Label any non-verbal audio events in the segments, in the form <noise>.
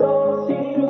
So, see you,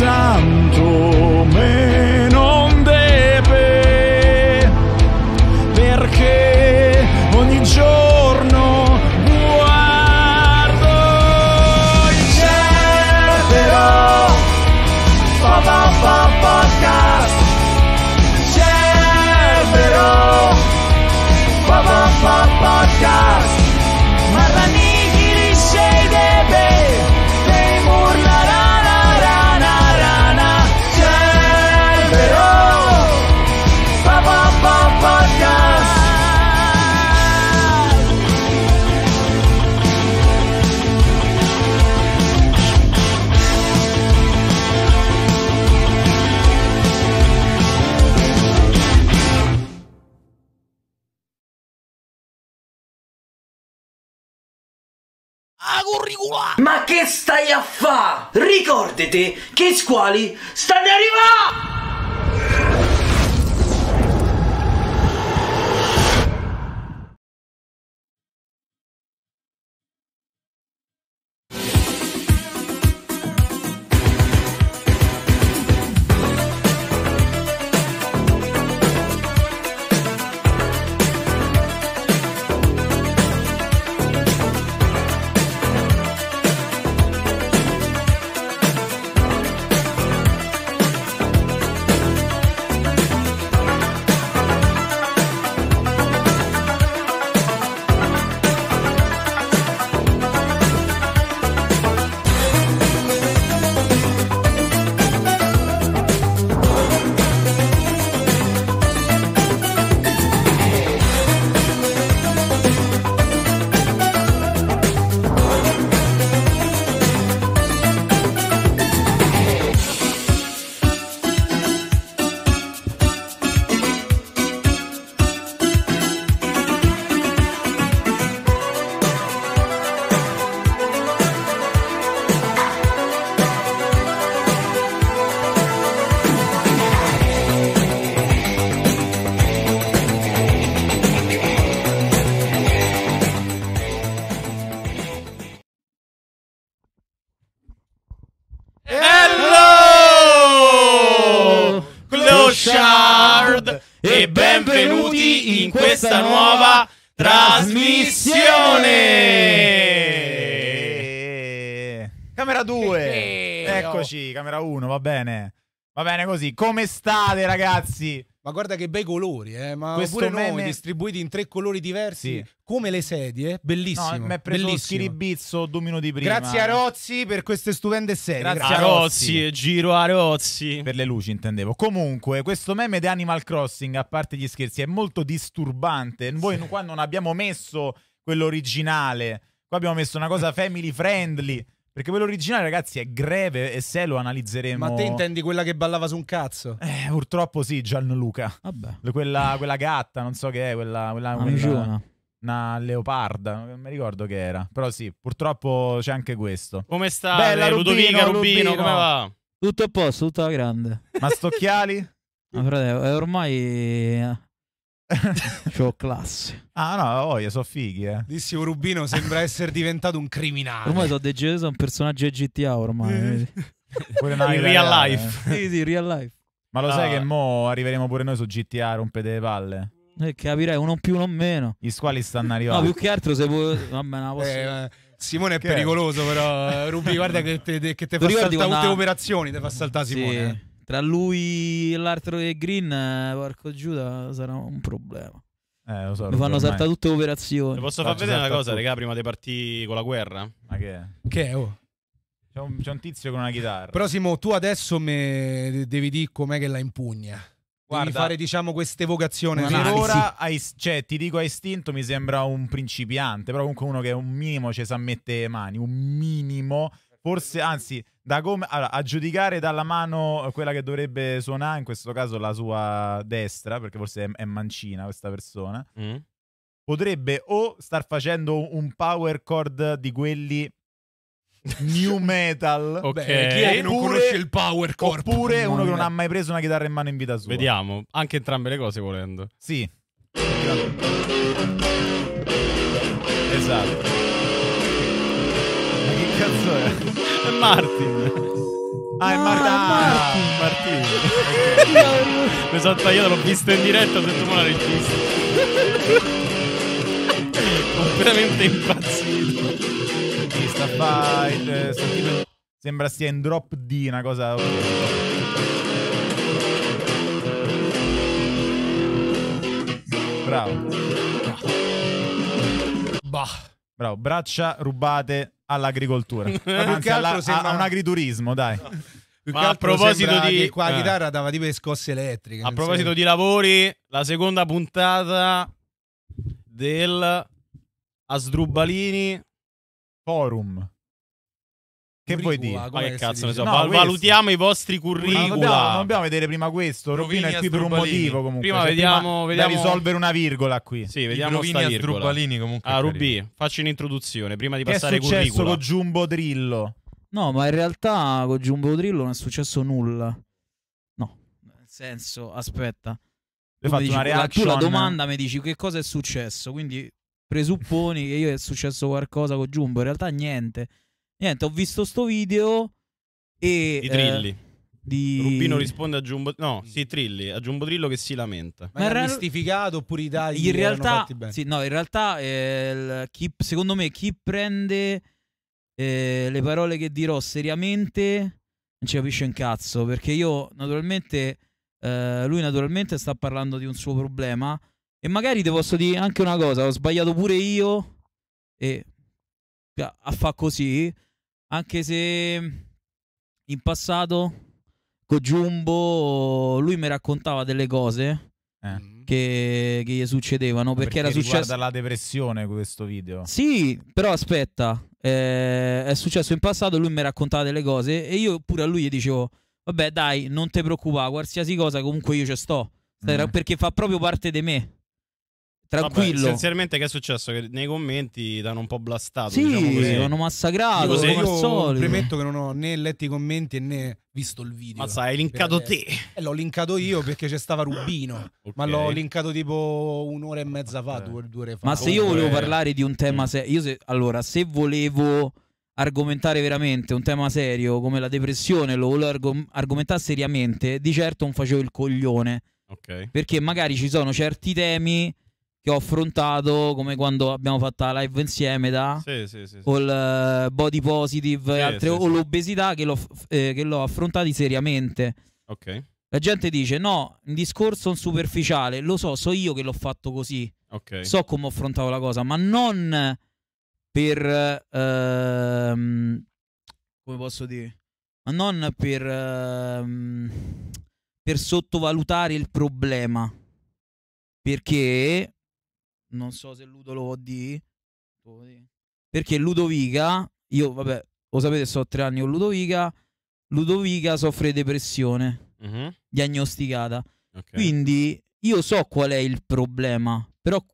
soltanto me. te, che squali stanno arrivando! va bene. Va bene così. Come state, ragazzi? Ma guarda che bei colori, eh? Ma Questo pure meme... noi distribuiti in tre colori diversi, sì. come le sedie, eh. bellissimo. No, mi è preso bellissimo. schiribizzo due minuti prima. Grazie a Rozzi per queste stupende serie. Grazie, Grazie a Rozzi, eh, giro a Rozzi. Per le luci intendevo. Comunque, questo meme di Animal Crossing, a parte gli scherzi, è molto disturbante. Voi sì. qua non abbiamo messo quell'originale. Qua abbiamo messo una cosa family friendly. Perché quello originale, ragazzi, è greve e se lo analizzeremo. Ma te intendi quella che ballava su un cazzo? Eh, purtroppo sì, Gianluca. Vabbè. Quella, quella gatta, non so che è, quella. quella, ah, quella una leoparda, non mi ricordo che era. Però sì, purtroppo c'è anche questo. Come sta? Bella Ludovica Rubino, Rubino, come va? Tutto a posto, tutto alla grande. Ma Stocchiali? Ma frate, ormai C'ho <laughs> classe. Ah no, oh, io sono fighi, eh. Dissi oh, Rubino sembra essere diventato un criminale. Ormai sono deciso un personaggio di GTA ormai. Eh. <laughs> pure <laughs> in real eh. life. Sì, sì, real life. Ma lo ah. sai che mo arriveremo pure noi su GTA rompete le palle? Eh, capirei, uno più, uno meno. Gli squali stanno arrivando. No, più che altro se può... Vabbè, no, posso... Eh, eh, Simone è che pericoloso, è? però. Rubino, guarda che, ti fa saltare tutte le operazioni, te fa saltare Simone. Sì. Tra lui e l'altro e Green, eh, porco Giuda, sarà un problema. Eh, lo so, Mi fanno saltare tutte le operazioni. Ti posso far vedere una cosa, regà, prima dei partiti con la guerra? Ma che è? Che è, oh? C'è un, un, tizio con una chitarra. Però Simo, tu adesso me devi dire com'è che la impugna. Guarda, devi fare, diciamo, questa evocazione. Per ora, cioè, ti dico a istinto, mi sembra un principiante, però comunque uno che un minimo ci sa mettere mani, un minimo forse anzi, da come, allora, a giudicare dalla mano eh, quella che dovrebbe suonare, in questo caso la sua destra, perché forse è, è mancina questa persona, mm. potrebbe o star facendo un power chord di quelli new <laughs> metal. ok, Beh, chi è che non conosce il power chord? Oppure uno che non ha mai preso una chitarra in mano in vita sua. Vediamo, anche entrambe le cose volendo. Sì. Esatto cazzo è? È Martin. Ah, è Martin. Ah, Martin. Ah, <laughs> Mi sono tagliato, l'ho visto in diretta, ho detto ma la regista. <laughs> Completamente impazzito. Vista fight, sentite, sembra sia in drop D, una cosa... Bravo. Bah. Bravo, braccia rubate all'agricoltura. <laughs> Anzi, alla, sembra... a, a un agriturismo, dai. Ma a proposito di qua eh. chitarra dava tipo le scosse elettriche. A proposito so. di lavori, la seconda puntata del Asdrubalini Forum. Che vuoi dire? Ma che cazzo ne so, no, val- valutiamo i vostri curricula. Non dobbiamo, vedere prima questo. Rovina è qui per un motivo comunque. Prima cioè, vediamo, prima vediamo... risolvere una virgola qui. Sì, vediamo Rovini e Strubalini comunque. Ah, Rubì, facci un'introduzione prima di che passare ai curricula. Che è successo con Giumbo Drillo? No, ma in realtà con Giumbo Drillo non è successo nulla. No, nel senso, aspetta. Tu, fatto dici, una reaction... tu la domanda mi dici che cosa è successo, quindi presupponi che io è successo qualcosa con Giumbo, in realtà niente. Niente, ho visto sto video e... I eh, Trilli. Eh, di... Rubino risponde a Giumbo... No, sì, Trilli, a Giumbo Giumbodrillo che si lamenta. Ma, Ma era mistificato oppure i tagli in realtà, sì, no, in realtà eh, il, chi, secondo me chi prende eh, le parole che dirò seriamente non ci capisce un cazzo, perché io naturalmente... Eh, lui naturalmente sta parlando di un suo problema e magari ti posso dire anche una cosa, ho sbagliato pure io e a fa così, anche se in passato con Jumbo lui mi raccontava delle cose eh. Mm. che, che, gli succedevano perché, perché era successo... la depressione questo video. Sì, però aspetta, eh, è successo in passato, lui mi raccontava delle cose e io pure a lui gli dicevo vabbè dai, non ti preoccupare, qualsiasi cosa comunque io ci sto, mm. perché fa proprio parte di me tranquillo. Vabbè, essenzialmente, che è successo? Che nei commenti ti hanno un po' blastato. Sì, diciamo così. hanno massacrato. Io, come io solito. premetto che non ho né letto i commenti né visto il video. Ma sai, hai linkato te. Eh, l'ho linkato io perché c'è stava Rubino, <laughs> okay. ma l'ho linkato tipo un'ora e mezza fa, okay. Eh. due, ore fa. Ma se io volevo parlare di un tema mm. serio, se, allora, se volevo argomentare veramente un tema serio come la depressione, lo volevo argom argomentare seriamente, di certo non facevo il coglione. Okay. Perché magari ci sono certi temi che ho affrontato come quando abbiamo fatto la live insieme da sì, sì, sì, o il eh, body positive e altre, o l'obesità che l'ho, eh, che l'ho affrontati seriamente. Ok. La gente dice no, un discorso superficiale, lo so, so io che l'ho fatto così. Okay. So come ho affrontato la cosa, ma non per ehm, come posso dire? Ma non per ehm, per sottovalutare il problema. Perché non so se Ludo lo può dire, perché Ludovica, io vabbè, lo sapete, so tre anni con Ludovica, Ludovica soffre depressione mm-hmm. diagnosticata. Okay. Quindi io so qual è il problema, però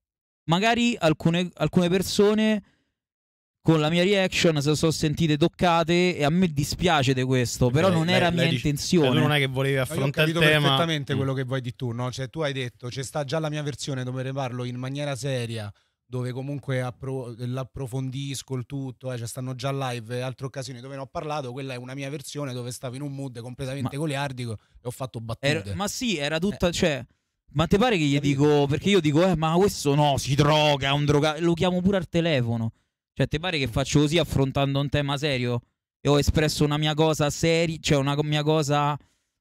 magari alcune, alcune persone con la mia reaction se sono sentite toccate e a me dispiace di questo, però lei, non era lei, mia intenzione. non è che volevi affrontare il tema. perfettamente mm. quello che vuoi di tu, no? Cioè tu hai detto, c'è sta già la mia versione dove ne parlo in maniera seria, dove comunque appro- l'approfondisco il tutto, eh, cioè stanno già live eh, altre occasioni dove ne ho parlato, quella è una mia versione dove stavo in un mood completamente ma... goliardico e ho fatto battute. Era, ma sì, era tutta, eh. cioè... Ma te pare che gli dico, perché io dico, eh, ma questo no, si droga, è un drogato, lo chiamo pure al telefono. Cioè, ti pare che faccio così affrontando un tema serio? E ho espresso una mia cosa seria, cioè una mia cosa...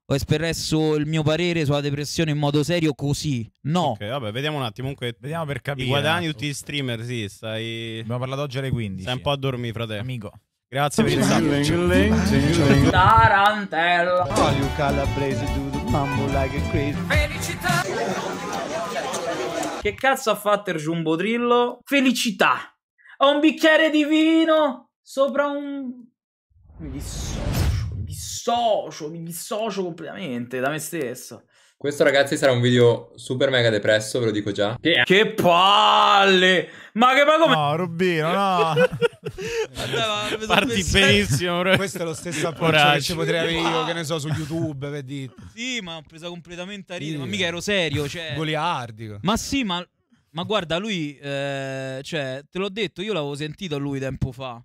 Ho espresso il mio parere sulla depressione in modo serio così. No. Ok, vabbè, vediamo un attimo. Comunque, vediamo per capire. I guadagni tutti gli streamer, sì, stai... Abbiamo parlato oggi alle 15. Stai un po' a dormire, fratello. Amico. Grazie per il saluto. Tarantella. Oh, calabrese dude, mambo like a crazy. Felicità. Che cazzo ha fatto il Jumbo Drillo? Felicità. Ho un bicchiere di vino sopra un... Mi dissocio, mi dissocio, mi dissocio completamente da me stesso. Questo ragazzi sarà un video super mega depresso, ve lo dico già. Che, che palle! Ma che ma come... No, Rubino, no! Andava, <laughs> <laughs> Parti benissimo, bro. Questo è lo stesso approccio che ci potrei avere io, che ne so, su <laughs> YouTube, per dire. Sì, ma ho preso completamente a ridere, sì. ma mica ero serio, cioè... Goliardico. Ma sì, ma ma guarda, lui, eh, cioè, te l'ho detto, io l'avevo sentito a lui tempo fa.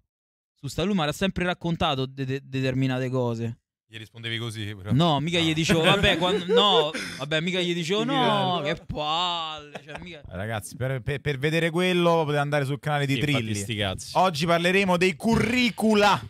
Su sta lui mi era sempre raccontato de- de- determinate cose. Gli rispondevi così, però. No, mica ah. gli dicevo, vabbè, <laughs> quando, no, vabbè, mica gli dicevo, no, che palle. Cioè, mica... Ragazzi, per, per, per, vedere quello potete andare sul canale di sì, Trilli. Oggi parleremo dei curricula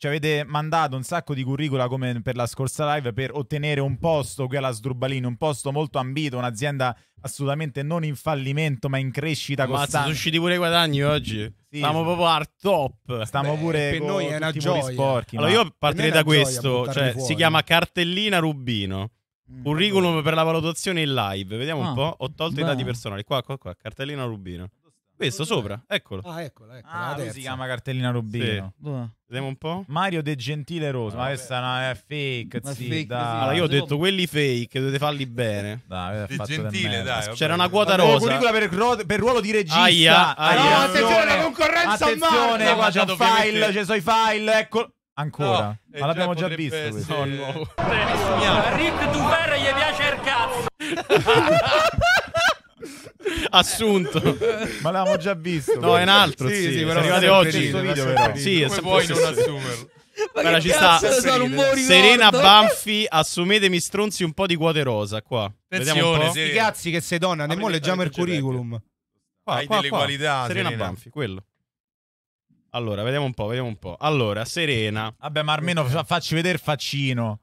ci avete mandato un sacco di curricula come per la scorsa live per ottenere un posto qui alla Sdrubalini, un posto molto ambito, un'azienda assolutamente non in fallimento ma in crescita Mazza, costante. sono usciti pure i guadagni oggi. Sì. Stiamo proprio al top. Stiamo Beh, pure per noi è una gioia. Sporchi, allora io partirei da questo, cioè, si chiama cartellina Rubino. Mm. Curriculum per la valutazione in live. Vediamo ah, un po'. Ho tolto beh. i dati personali. Qua, qua, qua. Cartellina Rubino. Questo sopra, eccolo. Ah, eccolo, eccolo. Ah, si chiama cartellina Rubino. Sì. Vediamo un po'. Mario De Gentile Rosa. Ah, ma questa no, è fake. Zì, fake dai. Sì, allora, io ho detto quelli fake, dovete farli bene. Dai, De Gentile, dai. C'era una quota vabbè, rosa. Curricula per, ro- per ruolo di regista. Aia, aia. No, attenzione, la concorrenza Attenzione, Attenzione, qua c'è un file, ci sono i file, eccolo. Ancora? No, eh, Ma l'abbiamo già visto questo. No, nuovo. A Rick gli piace il cazzo. <laughs> assunto. <laughs> Ma l'avevamo già visto. No, è un altro. Sì, sì, quello sì, oggi. Video, però. Sì, come puoi non assumerlo? Guarda, ci sta Serena Banfi, assumetemi stronzi un po' di quote rosa qua. Vediamo I cazzi che sei donna, ne leggiamo il curriculum. Qua, Hai qua, delle qua. qualità, Serena, Serena Banfi, quello. Allora, vediamo un po', vediamo un po'. Allora, Serena. Vabbè, ma almeno facci vedere faccino.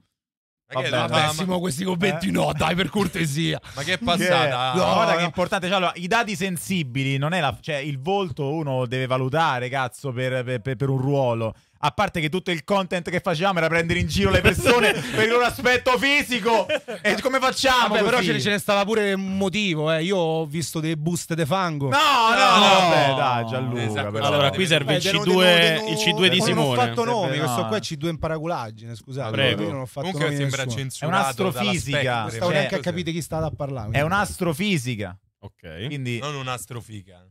Ma che Vabbè, pessimo questi commenti, eh? no, dai, per cortesia. ma che è passata? Che... No, guarda no. che importante. Cioè, allora, I dati sensibili non è la. Cioè, il volto uno deve valutare, cazzo, per, per, per un ruolo a parte che tutto il content che facevamo era prendere in giro le persone <laughs> per il loro aspetto fisico. E come facciamo? Vabbè, però ce, ne, stava pure un motivo. Eh. Io ho visto dei buste de fango. No, no, no. Vabbè, dai, esatto. Gianluca. Esatto. Però, allora, qui serve eh, il, C2, denu, il C2 di Simone. Ecco, non ho fatto nomi. questo qua è C2 in paragulagine. Scusate, Prego. Io non ho fatto Comunque sembra censurato. È un'astrofisica. Non stavo neanche a cioè. capire chi stava a parlare. È un'astrofisica. Ok. Quindi... Non un'astrofica.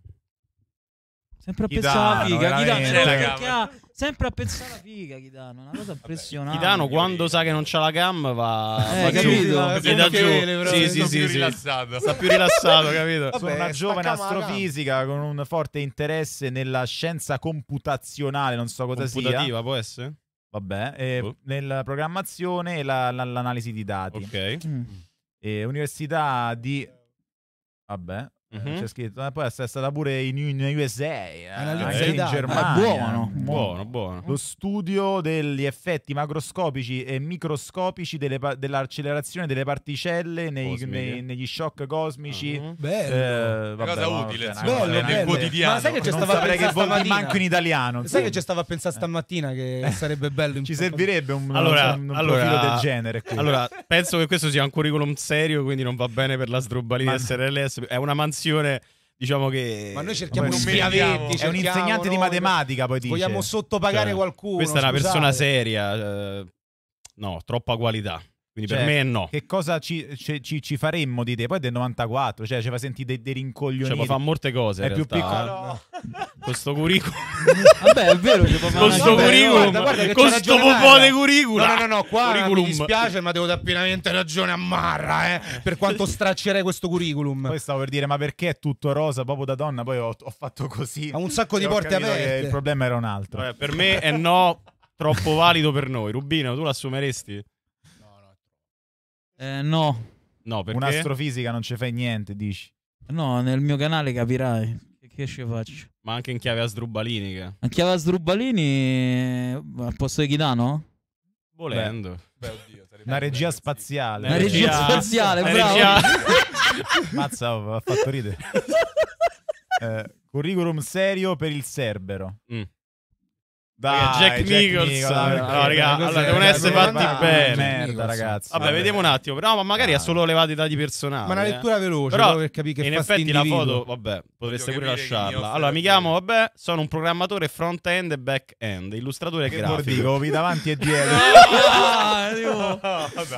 Sempre a pensare alla figa, Chidano, no, cioè, ha, sempre a pensare alla figa, Chidano, una cosa impressionante. Chidano quando sa che non c'ha la gam va, eh, va capito? Giù, da giù. Vele, sì, sì, sì, più rilassato. Sta più rilassato, capito? Vabbè, Sono una giovane astrofisica con un forte interesse nella scienza computazionale, non so cosa sia. Computativa può essere? Vabbè, eh, oh. nella programmazione e la, la, l'analisi di dati. Ok. Mm. Eh, università di Vabbè, Mm-hmm. C'è scritto, eh, poi è stata pure in, in USA, eh, in Germania. Buono, buono, buono, mm. Lo studio degli effetti macroscopici e microscopici delle pa- dell'accelerazione delle particelle nei, nei, negli shock cosmici. Mm-hmm. Bello. Eh, vabbè, cosa utile, cioè, bello, bello. nel quotidiano. Ma sai che c'è stava a pensare stamattina? Manco in italiano. Sai che c'è stava a pensare stamattina che sarebbe bello. Ci servirebbe un, allora, un, un allora, del genere. Qui. Allora, penso che questo sia un curriculum serio, quindi non va bene per la sdrubalina SRLS. È una mansione generazione diciamo che ma noi cerchiamo di schiavetti è un insegnante di matematica poi dice vogliamo sottopagare cioè, qualcuno questa è una scusate. persona seria eh, no troppa qualità quindi cioè, per me no. Che cosa ci, ci, ci, faremmo di te? Poi del 94, cioè ci fa sentire dei, dei rincoglioniti. Cioè, fa molte cose. È più piccolo. No. Eh. Questo curriculum. <laughs> Vabbè, è vero. Questo curriculum. Guarda, con sto popone curriculum. No, no, no, qua mi dispiace, ma devo dare pienamente ragione a Marra, eh, per quanto straccerei questo curriculum. Poi stavo per dire, ma perché è tutto rosa proprio da donna? Poi ho, ho fatto così. Ha un sacco di porte aperte. Il problema era un altro. Vabbè, per me è no, troppo valido per noi. Rubino, tu l'assumeresti? Eh, no. No, perché? Un'astrofisica non ci fai niente, dici? No, nel mio canale capirai. Che ci faccio? Ma anche in chiave a sdrubalini. Che... In chiave a sdrubalini eh, al posto di Chitano? Volendo. Beh, oddio, una regia spaziale. Una regia, regia spaziale, una bravo. Regia... <laughs> Mazza, ho fatto ridere. <laughs> eh, curriculum serio per il Cerbero. Mm. Dai, Jack, Jack Nicholson. Nicholson. No, no, raga, allora, devono essere fatti bene. Merda, ragazzi. Vabbè, vabbè, vediamo un attimo. No, ah. ma magari ha solo levato i dati personali. Ma una eh. lettura veloce, però, per capire che In effetti, la foto, vabbè, potreste Voglio pure lasciarla. Allora, mi chiamo, vabbè, sono un programmatore front-end e back-end, illustratore e grafico. Che dico, vi davanti e dietro. <laughs>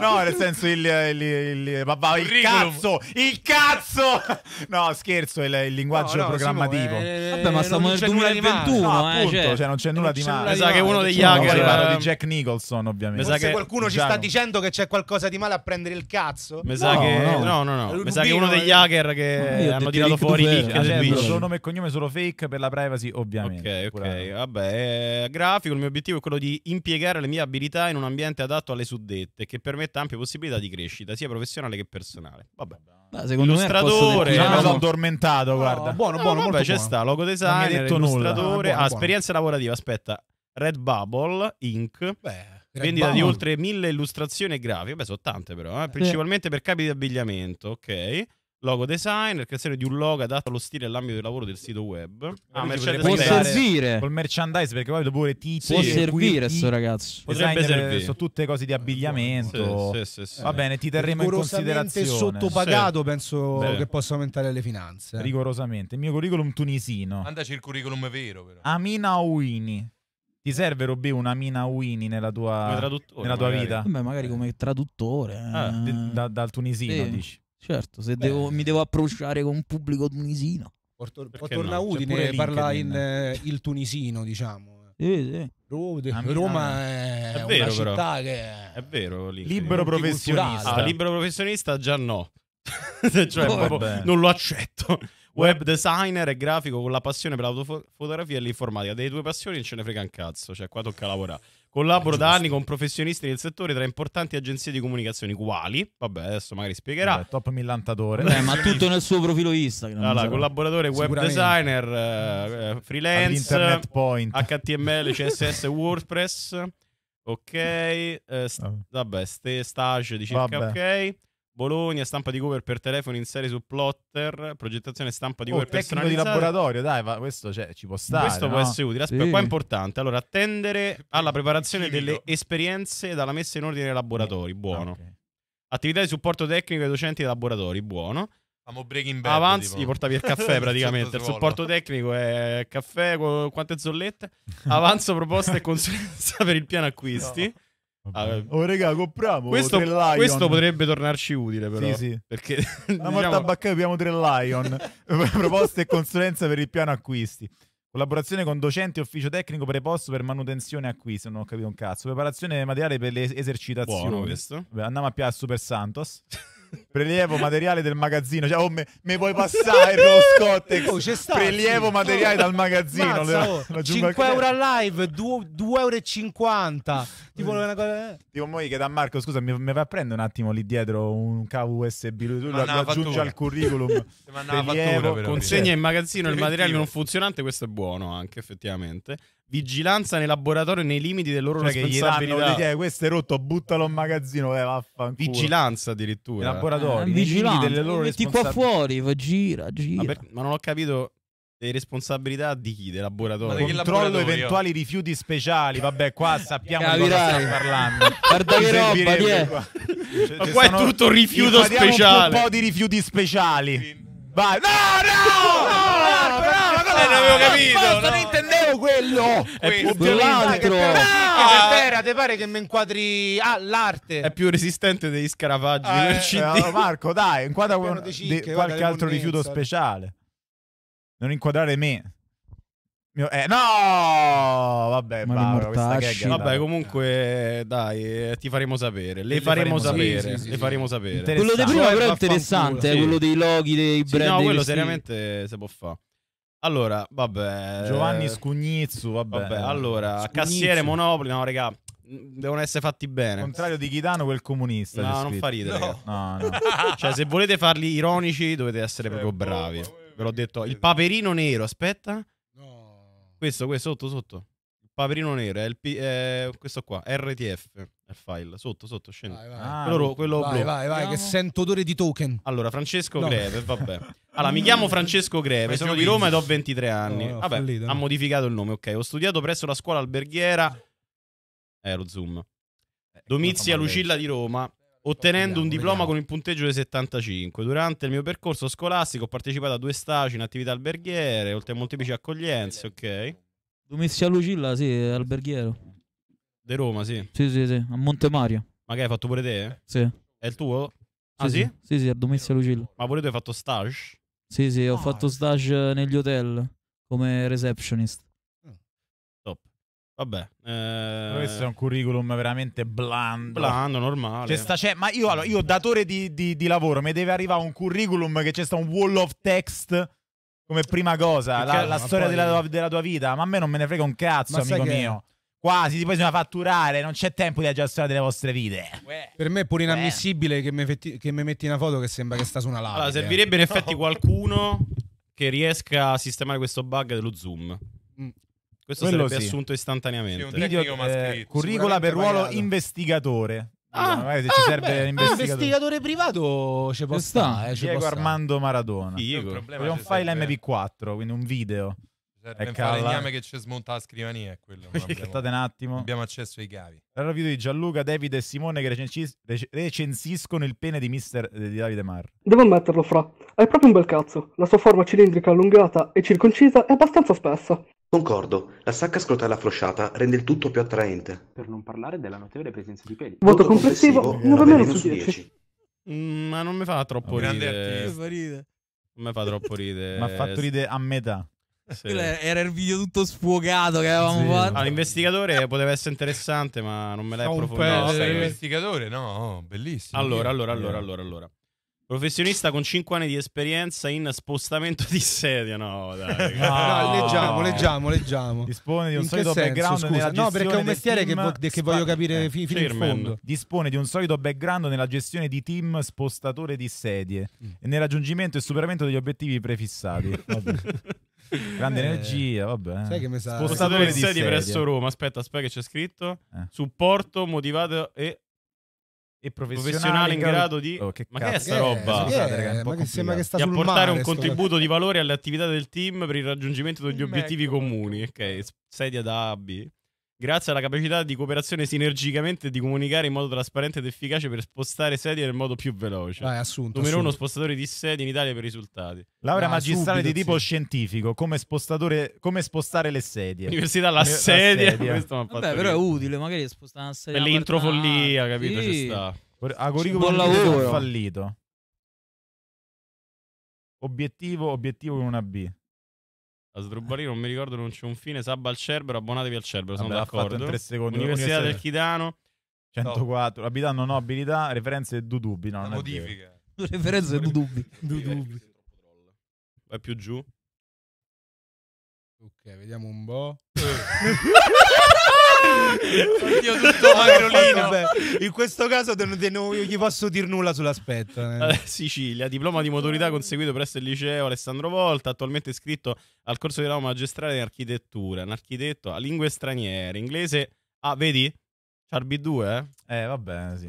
no, nel senso, il, il, il, il, babà, il cazzo, il cazzo. No, scherzo, il, il linguaggio programmativo. Eh, vabbè, ma stiamo nel 2021, appunto, cioè, non c'è nulla di male. Mi sa che uno degli hacker. Parlo di Jack Nicholson, ovviamente. Forse che... qualcuno ci sta dicendo che c'è qualcosa di male a prendere il cazzo. Mi sa che. No, no, no. Mi sa che uno degli eh. hacker che hanno tirato fuori il cioè, Solo nome e cognome, sono fake per la privacy, ovviamente. Ok, ok. Vabbè, eh, grafico. Il mio obiettivo è quello di impiegare le mie abilità in un ambiente adatto alle suddette che permetta ampie possibilità di crescita, sia professionale che personale. Vabbè secondo illustratore, me sono addormentato. Ah, no, buono, buono. No, vabbè, c'è buono. sta logo designer, illustratore, ah, buono, esperienza buono. lavorativa. Aspetta, Redbubble Inc. Beh. Vendita di oltre mille illustrazioni e grafiche. Beh, sono tante, però. Eh? Principalmente per capi di abbigliamento, ok. Logo design, creazione di un logo adatto allo stile e all'ambito di lavoro del sito web. Ah, Mercedes può servire col merchandise perché poi dopo le tizie... Può servire sto ragazzo. Potrebbe servire. Sono tutte cose di abbigliamento. Sì, sì, sì, Va bene, ti terremo in considerazione. sottopagato penso Beh. che possa aumentare le finanze. Eh. Rigorosamente. Il mio curriculum tunisino. Mandaci il curriculum vero però. Amina Ouini. Ti serve, Robby, una Mina Winnie nella tua, nella tua vita? Beh, magari come traduttore. Ah, eh. da, dal tunisino, sì. dici. Certo, se devo, mi devo eh. approcciare con un pubblico tunisino. Porto, torna no? Udine cioè, parla in, eh, il tunisino, diciamo. Sì, sì. Roma, ah, Roma è, è vero, una però. che è vero, libero professionista. Ah, libero professionista già no. <laughs> cioè, oh, non lo accetto. <laughs> Web designer e grafico con la passione per l'autofotografia e l'informatica. Dei due passioni non ce ne frega un cazzo. Cioè, qua tocca lavorare. Collaboro da anni con professionisti del settore tra importanti agenzie di comunicazione quali, vabbè, adesso magari spiegherà. Vabbè, top millantatore. Beh, ma tutto nel suo profilo Instagram. Allora, collaboratore web designer, eh, eh freelance, Internet point. HTML, CSS, <laughs> WordPress. Ok, eh, st- vabbè, ste stage di circa vabbè. ok. Bologna, stampa di cover per telefono in serie su plotter, progettazione stampa di oh, cover personalizzata. di laboratorio, dai, ma questo cioè, ci può stare. Questo no? può essere utile. Aspetta, sì. qua è importante. Allora, attendere alla preparazione delle esperienze dalla messa in ordine dei laboratori, buono. Okay. Attività di supporto tecnico ai docenti dei laboratori, buono. Amo Breaking Bad. Avanzi, gli portavi il caffè <laughs> praticamente. il supporto tecnico è caffè, quante zollette. <laughs> Avanzo proposte e consulenza per il piano acquisti. No. Vabbè. Ah, oh, raga, compriamo questo, questo, potrebbe tornarci utile, però. Sì, sì. Perché la <laughs> morta diciamo... morta baccata abbiamo tre Lion. <laughs> Proposte e consulenza per il piano acquisti. Collaborazione con docenti e ufficio tecnico preposto per manutenzione e acquisto. Non ho capito un cazzo. Preparazione materiale per le esercitazioni. Buono questo. Andiamo a piazza Super Santos. <laughs> prelievo materiale del magazzino. Cioè, oh, me, me puoi passare lo scottex? Oh, prelievo materiale dal magazzino. Mazza, oh. 5 euro a live, 2,50 euro. E 50. Tipo, una cosa... Eh. tipo moi che da Marco, scusa, mi, mi va a prendere un attimo lì dietro un cavo USB. Lui lo, lo aggiunge al curriculum. <laughs> prelievo, consegna in magazzino il materiale non funzionante. Questo è buono anche, effettivamente vigilanza nei laboratori nei limiti delle loro cioè responsabilità. Che gli eh, questo è rotto, buttalo in magazzino, eh, vaffanculo. Vigilanza addirittura. Nei laboratori, eh, nei limiti delle loro responsabilità. Metti qua fuori, va, gira, gira. Ma, per, ma non ho capito le responsabilità di chi? dei laboratori Controllo eventuali rifiuti speciali. Vabbè, qua <laughs> sappiamo Capirai. di cosa parlando. Guarda che roba, chi Qua. Cioè, Ma qua sono... è tutto rifiuto speciale. un po' di rifiuti speciali. Sì. Vai. No, no! no! Eh, non avevo capito. No, no. Non intendevo quello. È più dell'altro. No. Eh, eh, Vera, te pare che mi inquadri ah, l'arte. È più resistente degli scarafaggi. Ah, eh, CD. Allora Marco, dai, inquadra uno, di qualche guarda, altro rifiuto speciale. Non inquadrare me. Eh, no, vabbè, Mario, gag, vabbè, comunque, dai, ti faremo sapere. Le, le faremo, faremo, sapere. Sì, sì, le faremo sapere. Quello di prima, però, è interessante. Eh, quello dei loghi dei sì, brand. No, quello seriamente si può fare. Allora, vabbè. Giovanni eh, Scugnizzu, vabbè. vabbè allora, Scugnizzu. cassiere Monopoli, no, raga. Devono essere fatti bene. Contrario di Chitano, quel comunista. No, non fa ridere. No. no, no. <laughs> cioè, se volete farli ironici, dovete essere cioè, proprio boh, bravi. Boh, Ve l'ho boh, detto. Il paperino nero, aspetta. No. Questo, questo, sotto, sotto. Il paperino nero, è il, eh, questo qua, RTF il file, sotto, sotto, scendi. Vai, vai. Ah, quello, quello vai, blu. vai, vai, che sento odore di token. Allora, Francesco no. Greve, vabbè. Allora, mi chiamo Francesco Greve, sono di Roma ed ho 23 anni. No, oh, no, vabbè, fallito, eh. ha modificato il nome, ok. Ho studiato presso la scuola alberghiera... Eh, lo zoom. Eh, Domizia Lucilla di Roma eh, ottenendo un diploma con il punteggio di 75. Durante il mio percorso scolastico ho partecipato a due stagi in attività alberghiere, oltre a molteplici accoglienze, ok? Domizia Lucilla, sì, alberghiero. De Roma, sì. Sì, sì, sì, a Monte Mario. Ma che hai fatto pure te? Sì. È il tuo? Ah, sì? Sì, sì, sì a Domizio Lucillo. Ma pure tu hai fatto stage? Sì, sì, ho ah, fatto stage negli hotel come receptionist. Mm. Top. Vabbè. Eh... Questo è un curriculum veramente blando. Blando, normale. C'è sta, c'è, ma io, allora, io datore di, di, di lavoro, mi deve arrivare un curriculum che c'è sta un wall of text come prima cosa, la, la storia della, della, tua vita. Ma a me non me ne frega un cazzo, ma amico mio. Quasi, poi bisogna fatturare, non c'è tempo di aggiustare le vostre vite. Per me è pure inammissibile che mi, fetti, che mi, metti una foto che sembra che sta su una lapide. Allora, eh. servirebbe in <laughs> effetti qualcuno che riesca a sistemare questo bug dello zoom. Mm. Questo Quello sarebbe sì. assunto istantaneamente. Sì, Video, eh, curricula per ruolo variato. investigatore. Ah, magari se ah, ci serve beh, investigatore. Ah, investigatore privato ci può stare. Eh, Diego Armando Maradona. Diego. È un file MP4, quindi un video. Serve è un legname che ci smonta la scrivania, è quello. Aspettate un attimo. Abbiamo accesso ai cavi. Allora video di Gianluca, David e Simone che recensis- recensiscono il pene di, mister, eh, di Davide Mar. Devo ammetterlo, Fra. Hai proprio un bel cazzo. La sua forma cilindrica allungata e circoncisa è abbastanza spessa. Concordo, la sacca scrotale afflosciata rende il tutto più attraente. Per non parlare della notevole presenza di peli. Voto, complessivo, non 9 meno su 10. 10. Mm, ma non mi fa troppo ridere. Non mi fa troppo ridere. Mi ha fatto ridere a metà. Sì. Era il video tutto sfogato che avevamo sì. fatto. l'investigatore poteva essere interessante, ma non me l'hai approfondito. No, sei l'investigatore, no, oh, bellissimo. Allora, allora, allora, allora, allora. Professionista con 5 anni di esperienza in spostamento di sedia. No, dai. <laughs> no, leggiamo, leggiamo, leggiamo. Dispone di un in solido senso, background nella No, perché è un mestiere che, vo- che voglio capire eh, fi- fino in fondo. Dispone di un solido background nella gestione di team spostatore di sedie mm. e nel raggiungimento e superamento degli obiettivi prefissati. <laughs> Vabbè. Grande eh, energia, vabbè. Eh. Sai che mi sa... Spostatore di sedi presso Roma. Aspetta, aspetta che c'è scritto. Eh. Supporto motivato e... e professionale, in grado di... Oh, che ma che è sta roba? Che è? Che è? Ma che sembra che sta di apportare mare, un contributo di valore alle <laughs> attività del team per il raggiungimento degli obiettivi comuni. Ok, sedia da AB grazie alla capacità di cooperazione sinergicamente e di comunicare in modo trasparente ed efficace per spostare sedie nel modo più veloce. Vai, assunto, Numero assunto. uno, spostatore di sedie in Italia per risultati. Laurea ah, magistrale subito, di tipo sì. scientifico, come, come, spostare le sedie. Università la, la sedia. sedia. Questo Vabbè, però è utile, magari spostare una sedia. Per l'introfollia, capito? Sì. Ci sta. A curriculum buon fallito. Obiettivo, obiettivo con una B. A Sdrubbalino non mi ricordo, non c'è un fine. Sabba al Cerbero, abbonatevi al Cerbero, sono Vabbè, d'accordo. In tre secondi. Università, del Chitano. 104, no. non ho abilità, referenze e du dubbi. No, modifica. <laughs> referenze e du dubbi. Du dubbi. Vai più giù. Ok, vediamo un po'. <laughs> <laughs> Oddio, tutto magrolino. <laughs> in questo caso te, te, non gli posso dire nulla sull'aspetto. Eh. Sicilia, diploma di maturità conseguito presso il liceo Alessandro Volta, attualmente iscritto al corso di laurea magistrale in architettura, un architetto a lingue straniere, inglese. Ah, vedi? C'ha il B2, eh? Eh, vabbè, sì.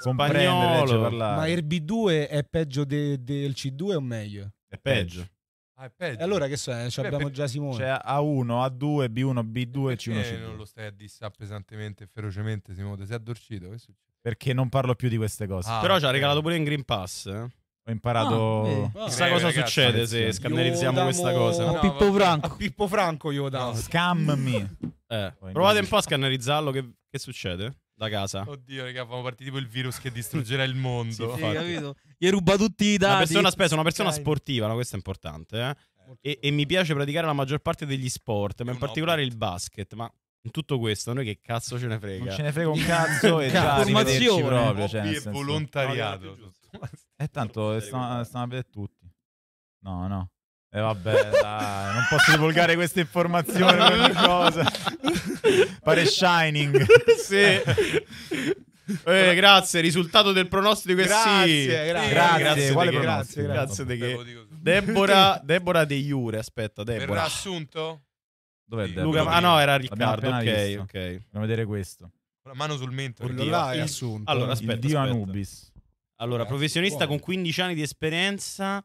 Spagnolo. Ma rb 2 è peggio del de, de C2 o meglio? È peggio. Ah, e allora che so, eh, cioè, abbiamo già Simone. C'è A1, A2, B1, B2, e C1, C2. non lo stai a dissare pesantemente, e ferocemente, Simone? Sei addorcito? Che succede? Perché non parlo più di queste cose. Ah, Però ci ha regalato pure in Green Pass, eh? Ho imparato. Ah, Chissà cosa ragazzi, succede se scannerizziamo questa cosa. No, a Pippo Franco. A Pippo Franco io davo. No, scammami. eh, provate un po' a scannerizzarlo. Che, che succede? da casa. Oddio, raga, fanno partire tipo il virus che distruggerà il mondo. <laughs> Sì, sì, capito? Gli ruba tutti i dati. Una persona, spesso, una persona sportiva, no? questo è importante. Eh. eh? E, e, mi piace praticare la maggior parte degli sport, ma in particolare il basket. Ma in tutto questo, noi che cazzo ce ne frega? Non ce ne frega un cazzo <laughs> e già formazione proprio, cioè, e volontariato. E eh, tanto <laughs> stanno a vedere tutti. No, no. E eh vabbè, dai, non posso divulgare queste informazioni per ogni cosa. Pare Shining. sì. Eh, grazie, risultato del pronostico è grazie, sì. Grazie, grazie. Eh, grazie, quale che, grazie, grazie, che... Deborah, Deborah De Iure, aspetta, Debora. Verrà assunto? Dov'è sì, Luca, ah no, era Riccardo, ok, ok. Andiamo a vedere questo. Una mano sul mento. Là è eh, assunto. Allora, aspetta, il Dio aspetta. Anubis. Allora, professionista con 15 anni di esperienza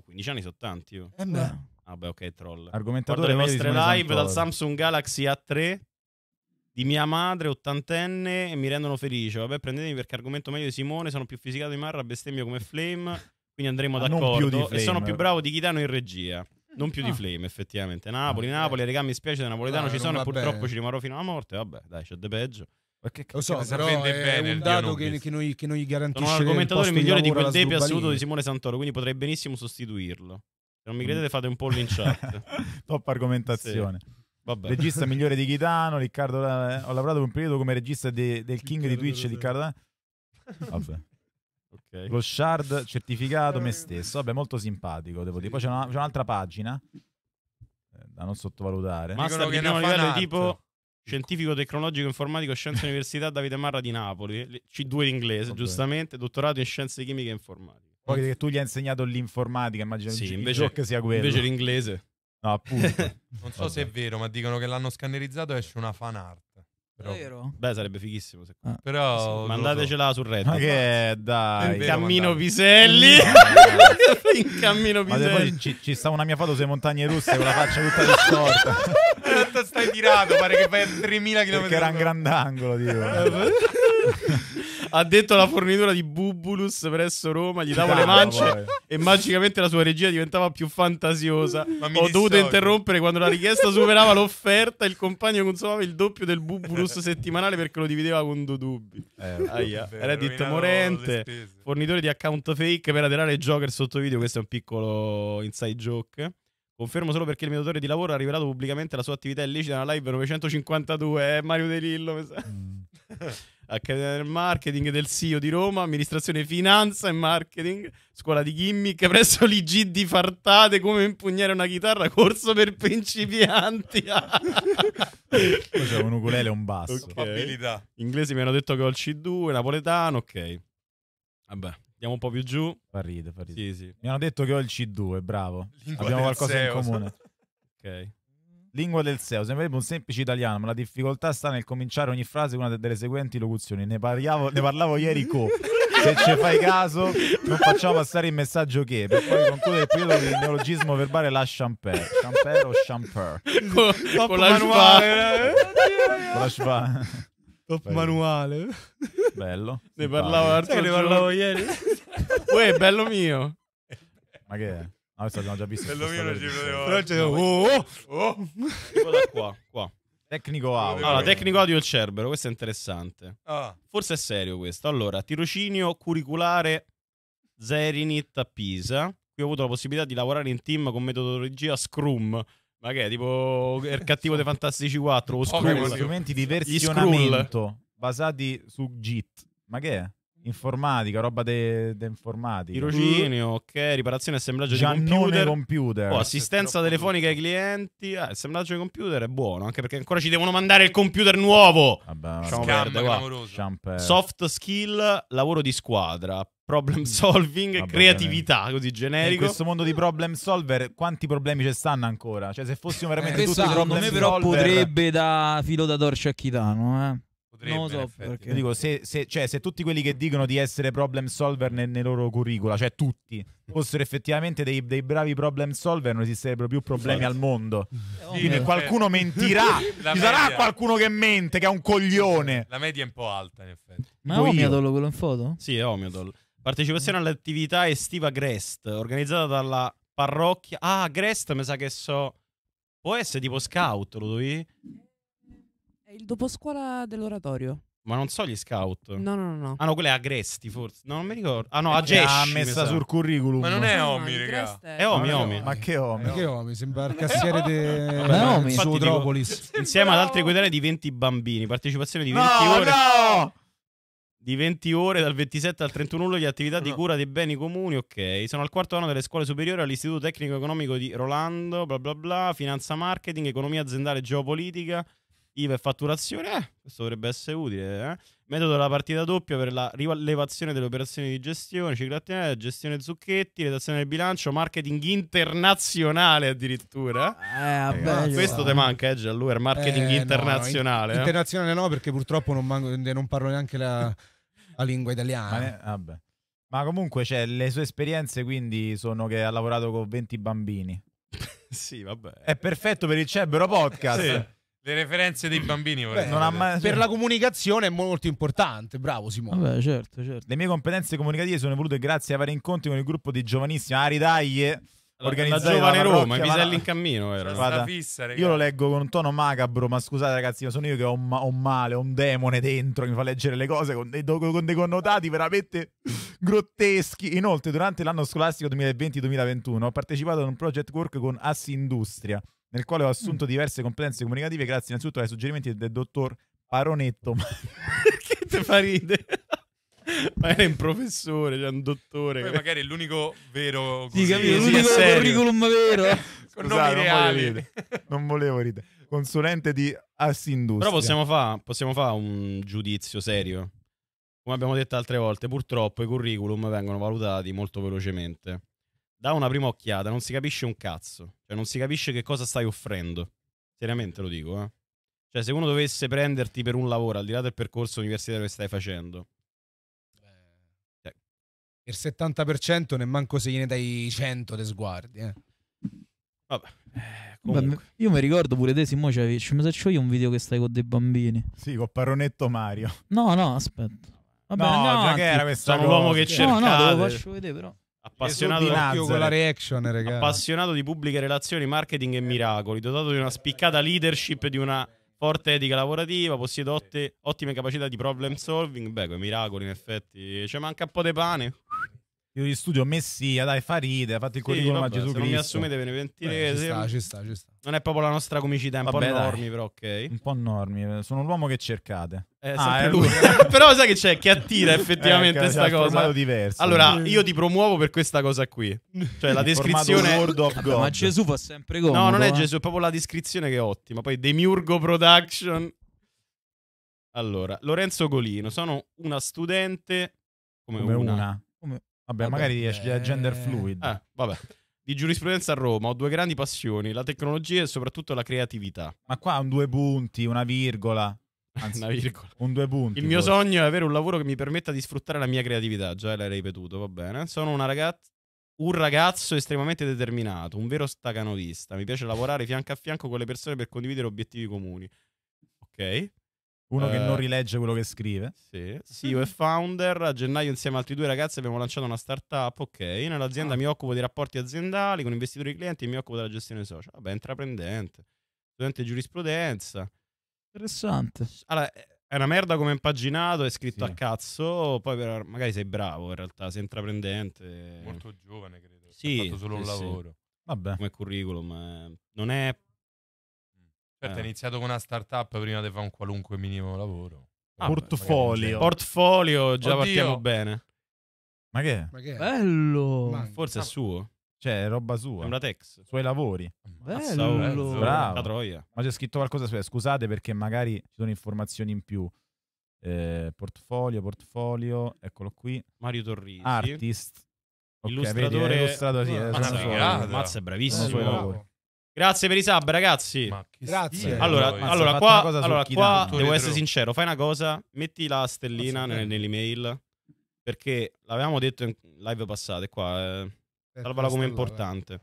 Oh, 15 anni sono tanti io. Eh beh. Ah, ok, troll. Argomentatore Guardo le vostre live dal Samsung Galaxy A3 di mia madre, ottantenne, e mi rendono felice. Vabbè, prendetemi perché argomento meglio di Simone, sono più fisicato di Marra, bestemmio come Flame, quindi andremo ah, d'accordo. E sono più bravo di Chitano in regia. Non più ah. di Flame, effettivamente. Ah. Napoli, ah, Napoli, regà, mi spiace da napoletano, ci sono e purtroppo bene. ci rimarrò fino alla morte. Vabbè, dai, c'è de peggio. Perché lo so, però vende è bene un dato che, che, noi, che noi garantisce Sono l'argomentatore migliore di, quel depi assoluto di Simone Santoro, quindi potrei benissimo sostituirlo. Se non mi mm. credete fate un pollo in chat. <laughs> Top argomentazione. Sì. Vabbè. Regista <laughs> migliore di Chitano, Riccardo... Eh, ho lavorato per un periodo come regista de, del King di Twitch, Riccardo... Eh? <laughs> Vabbè. Okay. Lo shard certificato me eh. stesso, vabbè, molto simpatico, devo dire. Poi c'è, una, c'è un'altra pagina eh, da non sottovalutare. Ma sta che a livello tipo Scientifico tecnologico informatico Scienza Università Davide Marra di Napoli, C2 in inglese, giustamente, dottorato in Scienze Chimiche e Informatiche. Poi che tu gli hai insegnato l'informatica, immagino sì, invece, che sia quello. Invece l'inglese. No, appunto. <laughs> non so Vabbè. se è vero, ma dicono che l'hanno scannerizzato e esce una fan art. Però, Vero? Beh, sarebbe fighissimo. Se... Ah, però. Sì, mandatecela so. su Reddit. Ma che dai. Vero, Cammino Piselli. <laughs> In Cammino Piselli. Ma poi ci, ci, sta una mia foto sulle montagne russe con la faccia tutta distorta. Tanto <laughs> stai tirato, pare che fai 3000 km. Che era un grandangolo, tipo. <laughs> ha detto la fornitura di Bubulus presso Roma, gli davo le mance e magicamente la sua regia diventava più fantasiosa. Ho dissocio. dovuto interrompere quando la richiesta superava l'offerta, il compagno consumava il doppio del Bubulus settimanale perché lo divideva con due dubbi. Eh, Aia. Reddit morente, fornitore di account fake per aderare Joker sotto video, questo è un piccolo inside joke. Confermo solo perché il mio datore di lavoro ha rivelato pubblicamente la sua attività illecita nella live 952. Eh, Mario De Lillo, mi sa. Mm. <laughs> Accademia del Marketing del CEO di Roma, Amministrazione Finanza e Marketing, Scuola di Gimmick, presso l'IG di Fartate, come impugnare una chitarra, corso per principianti. Poi <laughs> c'è un ukulele e un basso. Okay. Inglesi mi hanno detto che ho il C2, napoletano, ok. Vabbè, andiamo un po' più giù. Fa ride, fa ride. Sì, sì. Mi hanno detto che ho il C2, bravo. Lingua Abbiamo qualcosa SEO, in comune. ok. Lingua del SEO, sembrerebbe un semplice italiano, ma la difficoltà sta nel cominciare ogni frase con una delle seguenti locuzioni. Ne, parliavo, ne parlavo ieri co. Se ci fai caso, non facciamo passare il messaggio che, per poi concludere il periodo di neologismo verbale la champer. Champer o champer? Con, con la manuale. Con la schwa. Eh? Top bello. manuale. Bello. Ne parlavo, ne parlavo ieri. Uè, bello mio. Ma che è? Ah, questo l'abbiamo già visto. Perlomeno ci potevo. Però c'è. Oh, oh. oh. da qua, qua. Tecnico audio. Allora, tecnico audio il cerbero, questo è interessante. Ah. Forse è serio questo. Allora, tirocinio curriculare Zerinit a Pisa. Qui ho avuto la possibilità di lavorare in team con metodologia Scrum. Ma che è tipo il cattivo dei Fantastici 4 o Scrum? Strumenti di versionamento basati su Git. Ma che è? informatica, roba de, de informatica. Tirocinio, ok, riparazione e assemblaggio di computer. computer. Oh, assistenza telefonica ai clienti. Ah, assemblaggio di computer è buono, anche perché ancora ci devono mandare il computer nuovo. Vabbè, Scamba, Soft skill, lavoro di squadra. Problem mm. solving, Vabbè, creatività, veramente. così generico. in questo mondo di problem solver, quanti problemi ci stanno ancora? Cioè, se fossimo veramente eh, tutti esatto, problem me però solver... potrebbe da filo da torcia a Chitano, eh. Potrebbe, non lo so perché. Dico, se, se, cioè, se, tutti quelli che dicono di essere problem solver nel, nei loro curricula, cioè tutti, fossero effettivamente dei, dei, bravi problem solver, non esisterebbero più problemi al mondo. Quindi qualcuno mentirà. <laughs> La Ci sarà qualcuno che mente, che è un coglione. La media è un po' alta, in effetti. Ma è Omiadol quello in foto? Sì, è Omiadol. Partecipazione all'attività estiva Grest, organizzata dalla parrocchia. Ah, Grest, mi sa che so. Può essere tipo scout, lo devi. È il doposcuola dell'oratorio. Ma non so gli scout. No, no, no. Ah, no, quelle Agresti, forse. No, non mi ricordo. Ah, no, eh, Agesh. Ha messa sul curriculum. Ma non è Omi, raga. È Omi, Omi. Ma che Omi? Ma che Omi? Sembra il <laughs> cassiere di Zootropolis. Insieme <laughs> ad altre coetanei di 20 bambini. Partecipazione di 20 no, ore. No! Di 20 ore dal 27 al 31 luglio di attività di cura dei beni comuni, ok. Sono al quarto anno delle scuole superiori all'Istituto Tecnico Economico di Rolando, bla bla bla, finanza marketing, economia aziendale e geopolitica. IVA e fatturazione, eh, questo dovrebbe essere utile. Eh? Metodo della partita doppia per la rilevazione delle operazioni di gestione, ciclattinale, gestione zucchetti, redazione del bilancio, marketing internazionale addirittura. Ah, eh, eh ah, questo te manca, eh, Gianluca, il marketing eh, internazionale. No, in- eh. internazionale no, perché purtroppo non, manco, eh, non parlo neanche la, la lingua italiana. Ma, ne- vabbè. Ma comunque, cioè, le sue esperienze quindi sono che ha lavorato con 20 bambini. <laughs> sì, vabbè. È perfetto per il Cerbero Podcast. sì. Le referenze dei bambini Beh, mai... per la comunicazione è molto importante, bravo Simone. Vabbè, certo, certo. Le mie competenze comunicative sono evolute grazie a vari incontri con il gruppo di giovanissimi Aridaglie. Organizzata la giovane Roma, i piselli in cammino erano. Guarda, fissa, io lo leggo con un tono macabro, ma scusate ragazzi, ma sono io che ho un, ma ho male, ho un demone dentro che mi fa leggere le cose con dei, con dei connotati veramente grotteschi. Inoltre, durante l'anno scolastico 2020-2021 ho partecipato ad un project work con Assi Industria nel quale ho mm. assunto diverse competenze comunicative grazie innanzitutto ai suggerimenti del dottor Paronetto. <laughs> che te fa ridere? Ma era un professore, era cioè un dottore. Poi magari è l'unico vero così, sì, capito, l'unico serio. curriculum vero. <laughs> Con Scusate, nomi reali. Non volevo ridere. Consulente di Assindustria. Però possiamo fare fa un giudizio serio. Come abbiamo detto altre volte, purtroppo i curriculum vengono valutati molto velocemente da una prima occhiata non si capisce un cazzo. Cioè, non si capisce che cosa stai offrendo. Seriamente lo dico, eh. Cioè, se uno dovesse prenderti per un lavoro, al di là del percorso universitario che stai facendo, Beh, cioè. il 70% nemmeno se gliene dai 100 te sguardi, eh. Vabbè. Beh, io mi ricordo pure te, Simo, cioè, ci se c'ho io un video che stai con dei bambini. Sì, con Paronetto Mario. No, no, aspetta. Vabbè, no, già che era questa Sono l'uomo che cercate. No, no, lo faccio vedere però appassionato di quella reaction, appassionato di pubbliche relazioni, marketing e miracoli, dotato di una spiccata leadership e di una forte etica lavorativa, possiede otte, ottime capacità di problem solving, beh, con miracoli in effetti ci manca un po' di pane io di studio Messia, dai, fa ridere, ha il sì, curriculum vabbè, a Gesù Cristo. non mi assumete beneventinese. Ci sta, ci sta, ci sta. Non è proprio la nostra comicità, è un vabbè, po' normi, dai. però, ok. Un po' normi, sono l'uomo che cercate. Eh, ah, è eh, lui. <laughs> però sai che c'è, che attira <laughs> eh, effettivamente questa ecco, eh, esatto, cosa. Diverso. Allora, io ti promuovo per questa cosa qui. Cioè, la descrizione... Lord of God. Vabbè, ma Gesù fa sempre comodo. No, non è eh. Gesù, è proprio la descrizione che è ottima. Poi, Demiurgo Production. Allora, Lorenzo Golino, sono una studente... Come, come una. una. Come Vabbè, vabbè magari eh... gender fluid. Eh, vabbè. Di giurisprudenza a Roma ho due grandi passioni, la tecnologia e soprattutto la creatività. Ma qua un due punti, una virgola. <laughs> Anzi, una virgola. Un due punti. Il mio forse. sogno è avere un lavoro che mi permetta di sfruttare la mia creatività. Già l'hai ripetuto, va bene. Sono una ragazza un ragazzo estremamente determinato, un vero stacanovista. Mi piace lavorare fianco a fianco con le persone per condividere obiettivi comuni. Ok. Uno eh, che non eh, rilegge quello che scrive. Sì. CEO e founder. A gennaio, insieme ad altri due ragazzi, abbiamo lanciato una startup. Ok, nell'azienda ah. mi occupo di rapporti aziendali con investitori e clienti e mi occupo della gestione social. Vabbè, intraprendente. Studente di giurisprudenza. Interessante. Allora, è una merda come impaginato, è scritto sì. a cazzo. Poi per, magari sei bravo in realtà, sei intraprendente. Molto giovane, credo. Sì. Ha fatto solo un lavoro. Sì. Vabbè. Come curriculum. Eh. Non è Certo, hai eh. iniziato con una startup prima di fare un qualunque minimo lavoro. Ah, portfolio. Portfolio, già Oddio. partiamo bene. Ma che? Ma che Bello. Ma Forse è ah. suo. Cioè, è roba sua. È una tex. Suoi lavori. Bello. Bello. Bravo. La troia. Ma c'è scritto qualcosa su Scusate perché magari ci sono informazioni in più. Eh, portfolio, portfolio. Eccolo qui. Mario Torrisi. Artist. Okay, illustratore. Vedi, illustrato, sì, no, è, mazza, è bravissimo. Sono suoi lavori. Grazie per i sub, ragazzi. Grazie. Allora, allora, allora qua, allora, qua devo essere sincero, fai una cosa, metti la stellina nel, nell'email, perché l'avevamo detto in live passate qua, eh, salvala come importante. Là,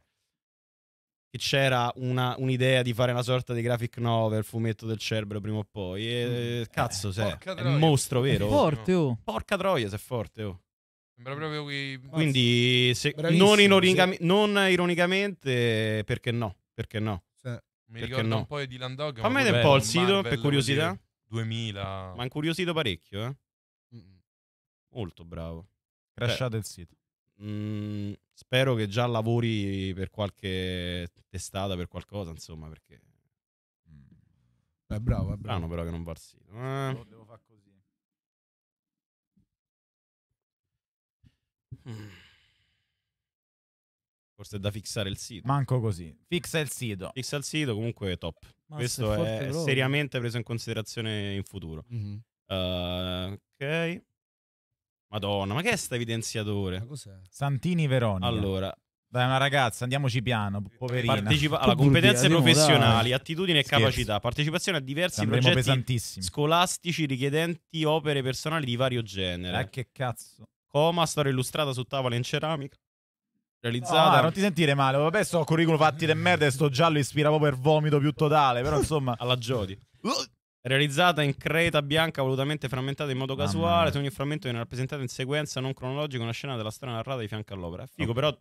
che c'era una, un'idea di fare una sorta di graphic novel, fumetto del cerbero prima o poi. E, mm. Eh, eh, cazzo, eh, sei, è un mostro, vero? È forte, oh. Porca troia, sei forte, oh. Sembra proprio qui. Quindi, se, non, sì. non ironicamente, perché no? Perché no? Sì. Cioè, Mi Perché ricordo no? un po' di Landog. Fammi vedere un po' il sito Marvel, per curiosità. 2000. Ma incuriosito parecchio, eh? Molto bravo. Crashate Beh. il sito. Mm, spero che già lavori per qualche testata, per qualcosa, insomma, perché... È mm. eh, bravo, è eh, bravo. Brano però che non va al sito. Eh. Oh, devo fare così. Mm. Forse è da fissare il sito. Manco così. Fixa il sito. Fissa il sito, comunque top. Ma Questo è, è seriamente preso in considerazione in futuro. Mm-hmm. Uh, ok. Madonna, ma che è sta evidenziatore? Ma cos'è? Santini Veronica. Allora, dai, una ragazza, andiamoci piano, eh, poverina. Partecipa- alla competenze burdia, professionali, attitudini e Scherzo. capacità. Partecipazione a diversi Andremo progetti scolastici richiedenti opere personali di vario genere. eh, che cazzo. Coma, storia illustrata su tavola in ceramica realizzata. No, non ti sentire male, vabbè, sto curriculum fatti di merda e sto giallo ispiravo per vomito più totale, però insomma... <laughs> Alla Jodi. Uh! Realizzata in creta bianca volutamente frammentata in modo casuale, su ogni frammento viene rappresentata in sequenza non cronologica una scena della storia narrata di fianco all'opera. È figo, però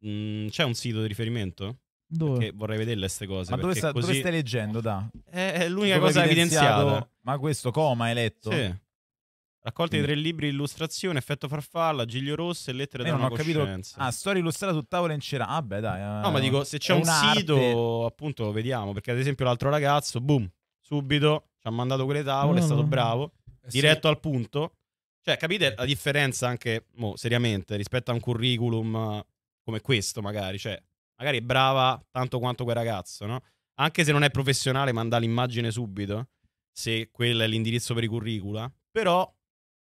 mh, mm, c'è un sito di riferimento? Dove? Perché vorrei vederle queste cose. Ma dove, sta, così... dove stai leggendo, da? È, eh, è l'unica dove cosa evidenziata. Ma questo coma hai letto? Sì. Raccolta mm. di tre libri illustrazione, Effetto farfalla, Giglio Rosso e Lettere Io da una coscienza. Capito. Ah, storia illustrata su tavola in cera. Ah, beh, dai. No, ma eh, dico, se c'è un un'arte. sito, appunto, vediamo. Perché ad esempio l'altro ragazzo, boom, subito ci ha mandato quelle tavole, no, è stato no. bravo, eh, diretto sì. al punto. Cioè, capite la differenza anche, mo, seriamente, rispetto a un curriculum eh, come questo, magari. Cioè, magari è brava tanto quanto quel ragazzo, no? Anche se non è professionale, manda l'immagine subito, se quello è l'indirizzo per i curricula. Però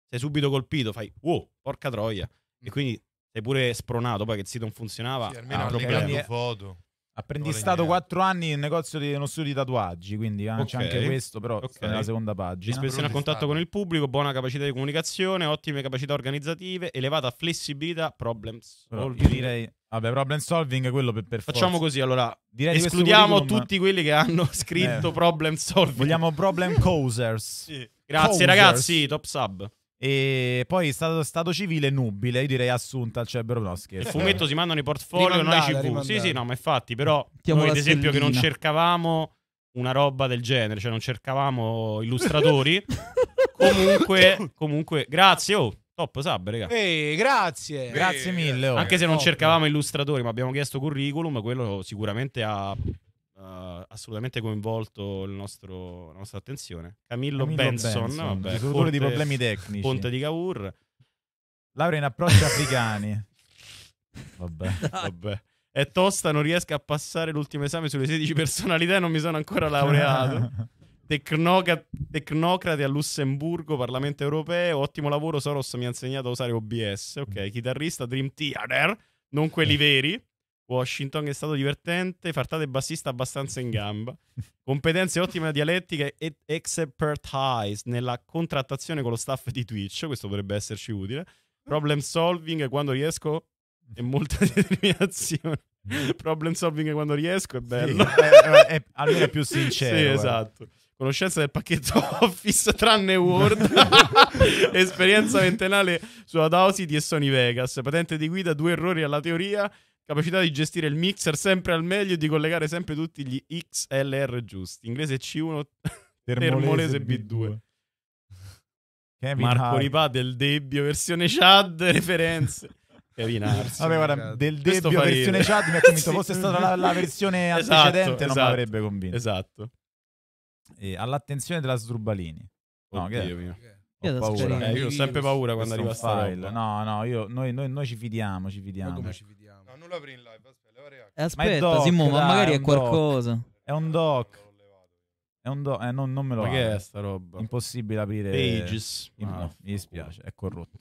sei subito colpito, fai wow, porca troia. Mm. E quindi sei pure spronato, poi che il sito non funzionava. Sì, almeno ah, problemi. foto. Apprendistato quattro anni in negozio di uno studio di tatuaggi, quindi okay. Eh, c'è anche questo, però okay. sta nella seconda pagina. Dispensione a contatto con il pubblico, buona capacità di comunicazione, ottime capacità organizzative, elevata flessibilità, problem solving. Io direi, vabbè, problem solving è quello per, per Facciamo forza. così, allora, direi escludiamo tutti quelli che hanno eh. scritto problem solving. Vogliamo problem <laughs> causers. sì. Grazie causers. ragazzi, top sub. E poi stato, stato civile nubile, io direi assunta al Cerbero, no scherzo. Il fumetto si mandano i portfolio, rimandata, noi CV. Rimandata. Sì, sì, no, ma infatti, però Chiamo noi ad esempio stellina. che non cercavamo una roba del genere, cioè non cercavamo illustratori. <laughs> comunque, comunque, grazie, oh. Top Sub, raga. Ehi, grazie. Grazie mille. Oh. Anche se non cercavamo illustratori, ma abbiamo chiesto curriculum, quello sicuramente ha Uh, assolutamente coinvolto il nostro, la nostra attenzione. Camillo, Camillo Benson, Benson vabbè, Ponte, di problemi tecnici. Ponte di Cavour. Laurea in approcci africani. <laughs> Vabbè, vabbè. È tosta, non riesco a passare l'ultimo esame sulle 16 personalità e non mi sono ancora laureato. <laughs> Tecnoca- tecnocrate a Lussemburgo, Parlamento Europeo, ottimo lavoro, Soros mi ha insegnato a usare OBS, ok, mm. chitarrista, Dream Theater, non quelli eh. veri, Washington è stato divertente, fartate bassista abbastanza in gamba, competenze ottime dialettiche e expertise nella contrattazione con lo staff di Twitch, questo potrebbe esserci utile, problem solving quando riesco e molta determinazione. <laughs> problem solving quando riesco è bello. Sì, è, è, è, almeno è più sincero. Sì, eh. esatto. Conoscenza del pacchetto <laughs> Office tranne Word, <laughs> esperienza ventennale su Dausity e Sony Vegas, patente di guida, due errori alla teoria, Capacità di gestire il mixer sempre al meglio e di collegare sempre tutti gli XLR giusti. Inglese C1, <laughs> termolese, termolese B2. B2. Marco Ripa del Debbio, versione Chad, <laughs> referenze. Kevin Arsi. Vabbè, guarda, del Debbio versione Chad mi ha convinto. <laughs> Fosse stata la, la versione esatto, antecedente esatto, non mi esatto. avrebbe convinto. Esatto. E all'attenzione della Sdrubalini. No, che... mio. Ho paura. Eh, io ho sempre paura quando arriva a file. No, no, io, noi, noi, noi, ci fidiamo, ci fidiamo. Ci fidiamo? nulla per in live. Aspetta, le varie Aspetta, ma doc, ma magari è, è qualcosa. Doc. È un doc. È un doc, eh, non, non me lo. Ma che è sta roba? Impossibile aprire. Pages. In... Ah, mi dispiace, è corrotto.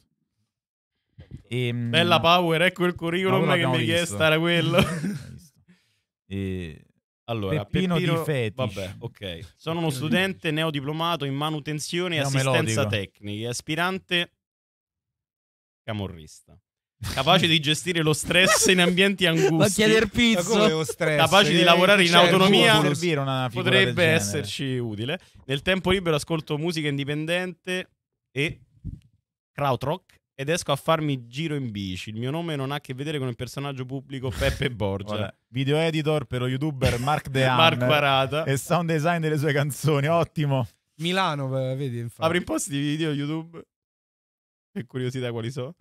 E, ehm, Bella Power, ecco il curriculum che mi chiesto, era quello. <laughs> e... Allora, Peppino, Peppino di Fetish. Vabbè, ok. Sono uno studente neodiplomato in manutenzione e assistenza tecnica, aspirante camorrista capace di gestire lo stress in ambienti <laughs> angusti. Ma chiedere pizzo. Stress, capace di lavorare in cioè, autonomia. Potrebbe esserci utile. Nel tempo libero ascolto musica indipendente e krautrock ed esco a farmi giro in bici. Il mio nome non ha a che vedere con il personaggio pubblico Peppe Borgia. Vabbè. Video editor per lo youtuber Mark <laughs> Dean. Mark Barata. E sound design delle sue canzoni. Ottimo. Milano, eh, vedi infatti. Apri in posti di video YouTube. Che curiosità quali sono.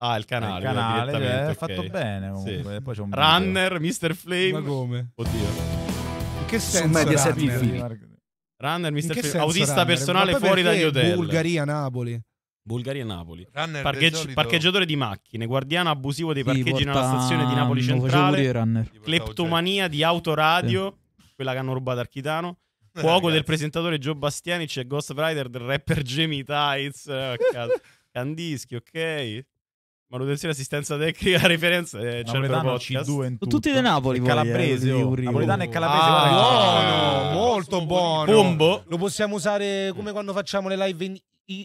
Ah, il canale. Ah, il canale, è eh, fatto bene comunque. Sì. Poi c'è un Runner, Mr. Flame. Ma come? Oddio. In che senso? Su Mediaset Runner, Mr. Flame. Autista runner? personale fuori dagli hotel. Bulgaria, Napoli. Bulgaria e Napoli. Parcheggi- parcheggiatore di macchine, guardiano abusivo dei parcheggi porta... nella stazione di Napoli Centrale, cleptomania di autoradio, sì. quella che hanno rubato Architano. <laughs> Fuoco eh, del presentatore Joe Bastianic e Ghost Rider del rapper Jamie Tights. Eh, <laughs> Candischio, ok? Manutenzione, assistenza tecnica, <laughs> referenza. Eh, Napoletano C2 Sono tutti dei Napoli. Eh, calabrese. Oh. Napoletano e calabrese. Ah, buono, molto buono. Bombo. Lo possiamo usare come quando facciamo le live in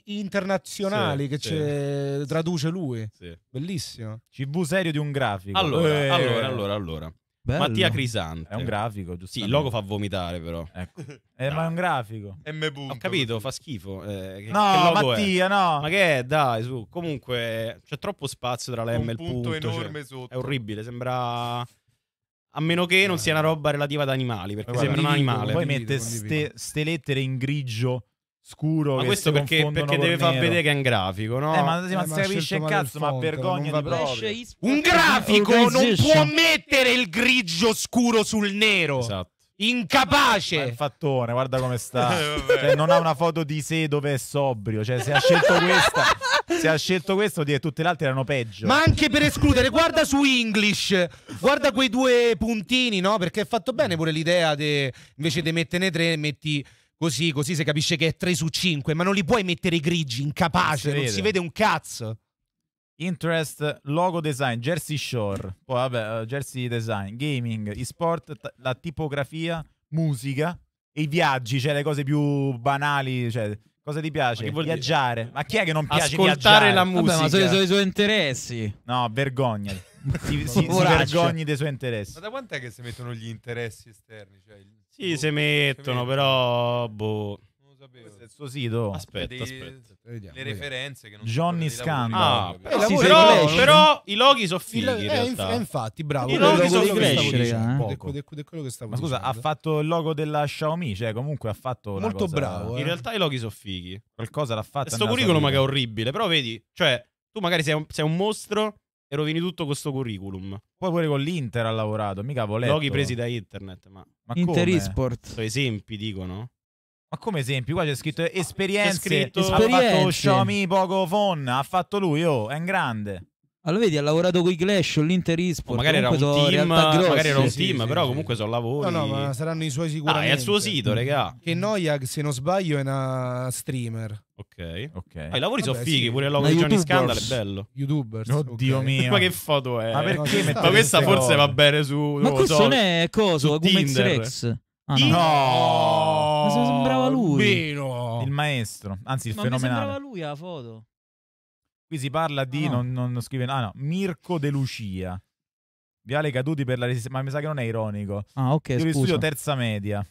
internazionali sì, che sì. traduce lui. Sì. Bellissimo. CV serio di un grafico. Allora, eh, allora, allora, allora. Bello. Mattia Crisante. È un grafico, giusto? Sì, il logo fa vomitare, però. Ecco. Eh, no. Eh, ma è un grafico. M. Ho capito, fa schifo. Eh, che, no, che Mattia, è? no. Ma che è? Dai, su. Comunque, c'è troppo spazio tra la M e il punto. punto cioè, enorme cioè, sotto. È orribile, sembra... A meno che non eh. sia una roba relativa ad animali, perché guarda, sembra un animale. Poi mette ste, ste lettere in grigio scuro. Ma questo perché, perché deve far vedere che è un grafico, no? Eh, ma, sì, eh, ma si capisce il cazzo, ma vergogna di proprio. Un grafico non può mettere il grigio scuro sul nero. Esatto. Incapace! Ma il fattone, guarda come sta. <laughs> Eh, cioè, non ha una foto di sé dove è sobrio. Cioè, se ha scelto questa, se ha scelto questo, vuol dire che tutte le altre erano peggio. Ma anche per escludere, guarda su English, guarda quei due puntini, no? Perché è fatto bene pure l'idea, de... invece di metterne tre, metti Così, così si capisce che è 3 su 5, ma non li puoi mettere grigi, incapace, non si, non si vede un cazzo. Interest, logo design, Jersey Shore, poi vabbè, uh, Jersey design, gaming, e-sport, t- la tipografia, musica, e i viaggi, cioè le cose più banali, cioè cosa ti piace? Ma viaggiare. Dire? Ma chi è che non piace Ascoltare viaggiare? la musica. Vabbè, ma sono, sono i suoi interessi. No, vergogna. <laughs> si, si, si vergogni dei suoi interessi. Ma da quant'è che si mettono gli interessi esterni? Cioè il sì, se boh, mettono, però. Boh. Non lo sapevo. Questo è il suo sito. Aspetta, Dei- aspetta. Le vediamo. referenze che non Johnny Scandal. Ah, Eh, sì, però, però i loghi sono fighi in eh, eh, infatti, bravo. I loghi sono quello cioè, eh. Ma scusa, ha fatto il logo della Xiaomi, cioè comunque ha fatto Molto bravo, eh. In realtà i loghi sono fighi. Qualcosa l'ha fatta. Questo curriculum magari, è orribile, però vedi, cioè, tu magari sei un mostro e rovini tutto questo curriculum. Poi pure con l'Inter ha lavorato, mica volevo. Loghi presi da internet, ma... ma Inter Esport. Sono esempi, dicono. Ma come esempi? Qua c'è scritto esperienze. C'è scritto, esperienze. Ha fatto Xiaomi poco fon, ha fatto lui, oh, è un grande. Allora vedi, ha lavorato con i Clash, l'Inter Eastport, oh, magari era un team, magari era un sì, team, sì, però sì. comunque sono lavori. No, no, ma saranno i suoi sicuramente. Ah, è al suo sito, regà. Che Noia, se non sbaglio, è una streamer. Ok. ok. Ah, I lavori Vabbè, sono fighi, pure il lavoro di Johnny Scandal è bello. Youtuber. Oddio okay. mio. <laughs> ma che foto è? Ma perché? No, ma questa forse va bene su Ma so, questo non è coso, Gomez Rex. Ah, no. no. Ma sembrava lui. Vino. Il maestro, anzi il ma fenomenale. Ma sembrava lui la foto. Qui si parla di, ah, no. non, non scrive, ah no, Mirko De Lucia. Viale caduti per la resistenza, ma mi sa che non è ironico. Ah, ok. Io studio terza media.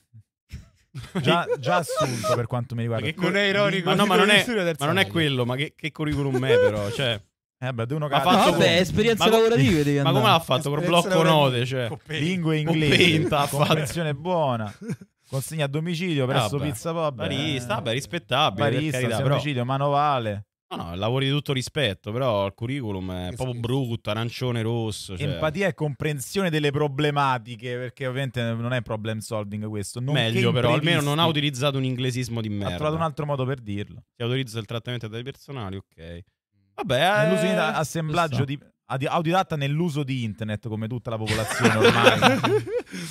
<laughs> già, già, assunto per quanto mi riguarda. che non è ironico. Ma, no, ma, non, è, ma non, è, quello, ma che, che curriculum è però? Cioè... Eh, beh, uno ha fatto vabbè, come... esperienze ma lavorative devi Ma come l'ha fatto? Con blocco note, cioè. Lingue inglesi, convenzione buona. <laughs> Consegna a domicilio presso ah, Pizza Pop. Barista, eh. beh, rispettabile. Barista, domicilio, manovale. No, no, lavori di tutto rispetto, però il curriculum è che proprio schifo. brutto, arancione rosso. Cioè. Empatia e comprensione delle problematiche, perché ovviamente non è problem solving questo. Meglio però, almeno non ha utilizzato un inglesismo di merda. Ha trovato un altro modo per dirlo. Si autorizza il trattamento dei personali, ok. Mm. Vabbè, nell'uso di eh, assemblaggio di autodidatta nell'uso di internet come tutta la popolazione ormai. <laughs>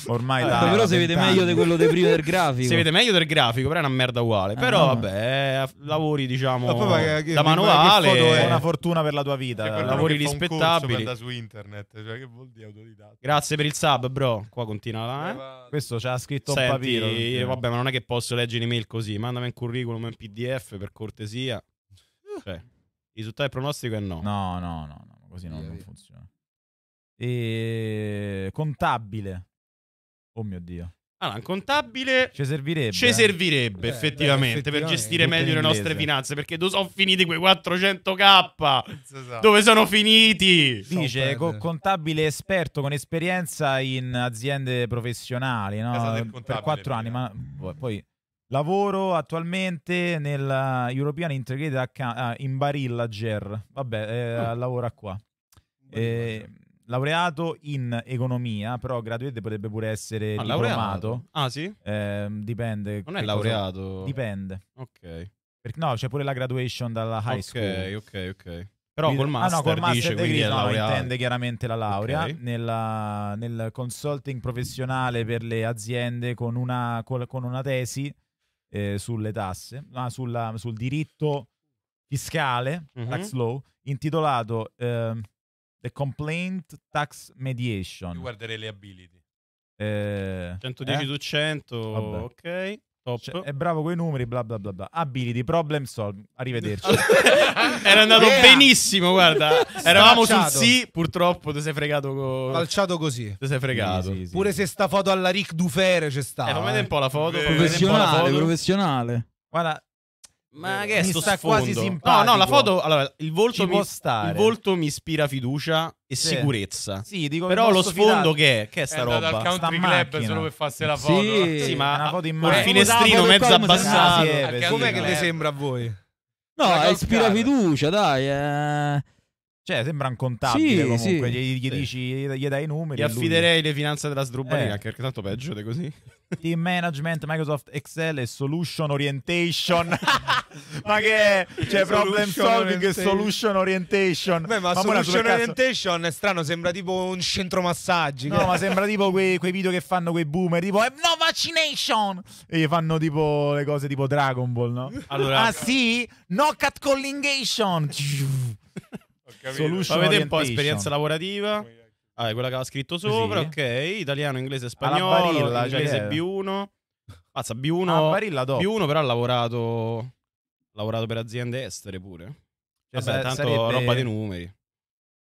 ormai allora, eh, da, però si vede meglio di quello di prima del grafico. Si vede meglio del grafico, però è una merda uguale. Eh, però ah. vabbè, eh, lavori diciamo ma che, da manuale. È una fortuna per la tua vita. Cioè, lavori rispettabili. su internet, cioè che vuol dire autodidatta? Grazie per il sub, bro. Qua continua là, eh? Questo c'ha scritto Senti, papiro. Io, vabbè, ma non è che posso leggere email così. Mandami un curriculum in PDF per cortesia. Uh. Cioè, il risultato del pronostico è no. No, no, no, no così no, via, non via. funziona. E contabile. Oh mio Dio. Allora, un contabile ci servirebbe, ci eh? servirebbe eh, effettivamente, effettivamente, per gestire meglio le nostre finanze, perché dove sono finiti quei 400k? Dove sono finiti? Dice co- contabile esperto con esperienza in aziende professionali, no? Esatto, per quattro anni, ma poi Lavoro attualmente nella eh, European Integrated Account ah, in Barillager. vabbè, eh, oh. lavora qua. Eh, laureato in economia, però graduate potrebbe pure essere ah, laureato. Ah, sì? Eh, dipende. Non è laureato. Cosa... Dipende. Ok. Perché, no, c'è pure la graduation dalla high okay, school. Ok, ok, ok. Però col master, ah, no, col master dice, degree, no, intende chiaramente la laurea okay. nella, nel consulting professionale per le aziende con una, con una tesi eh, sulle tasse, ma sulla, sul diritto fiscale, mm-hmm. tax law, intitolato eh, The Complaint Tax Mediation. Io guarderei le ability. Eh, 110 eh? su 100, Vabbè. ok. Cioè, è bravo con i numeri, bla bla bla bla. Ability, problem solving. Arrivederci. <laughs> Era andato Bea. benissimo, guarda. <laughs> Eravamo sul sì, purtroppo ti sei fregato con... Calciato così. Ti sei fregato. Sì, sì, sì. Pure se sta foto alla Rick Dufere c'è stata. Eh, non vede eh. un po' la foto. Professionale, eh, po la foto. professionale. Guarda, ma che è sto sta quasi simpatico. No, no, la foto, allora, il volto, mi, il volto mi, ispira fiducia e sì. sicurezza. Sì, dico Però lo sfondo che è? Che è sta è roba? Dal country sta club solo per farsi la foto. Sì, sì ma una foto in mano. Il finestrino mezzo abbassato. Com'è che vi sembra a voi? No, ispira fiducia, dai. Eh. Cioè, sembra un contabile sì, comunque. Sì. Gli, gli, dici, gli, dai i numeri. Gli affiderei le finanze della Sdrubanina, eh. perché tanto peggio di così. Team Management, Microsoft Excel e Solution Orientation. <laughs> ma che è? cioè, Problem Solving e Solution Orientation. Beh, ma, ma Solution Orientation è strano, sembra tipo un centro massaggi. No, ma sembra tipo quei, quei, video che fanno quei boomer, tipo eh, No Vaccination! E fanno tipo le cose tipo Dragon Ball, no? Allora. Ah sì? No Catcallingation! Solution Avete un po' esperienza lavorativa. Ah, è quella che aveva scritto sopra, sì. ok. Italiano, inglese, spagnolo, barilla, inglese cioè B1. Mazza, B1, ah, Barilla B1 però ha lavorato, lavorato per aziende estere pure. Cioè, Vabbè, tanto sarebbe... roba dei numeri.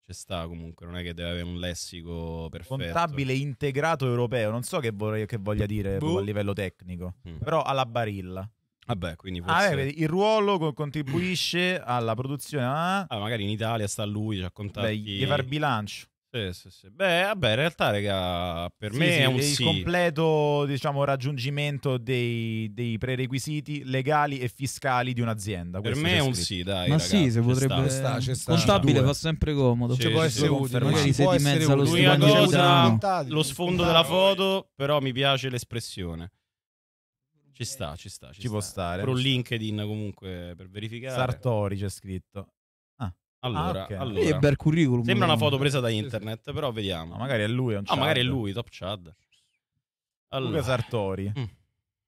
Ci sta comunque, non è che deve avere un lessico perfetto. Contabile integrato europeo, non so che, vorrei, che voglia dire a livello tecnico, mm. però alla Barilla. Vabbè, quindi ah, forse... ah, beh, il ruolo contribuisce <clears throat> alla produzione. Ah, ah, ah magari in Italia sta lui, cioè contatti... Beh, gli far bilancio. Sì, sì, sì. Beh, vabbè, in realtà, raga, per sì, me sì, è un il sì. completo, diciamo, raggiungimento dei, dei, prerequisiti legali e fiscali di un'azienda. Per me è un sì, dai. Ma ragazzi, sì, se potrebbe. Sta, Contabile fa sempre comodo. Cioè, può essere utile. Magari se di mezzo allo stipendio. Cosa, lo sfondo della foto, però mi piace l'espressione. Ci eh, sta, ci sta. Ci, ci sta. può stare. Pro LinkedIn comunque per verificare. Sartori c'è scritto. Ah. ah allora, ah, okay. allora. bel curriculum. Sembra una foto presa da internet, però vediamo. No, magari è lui. È un ah, magari è lui, top chad. Allora. Luca Sartori. Mm.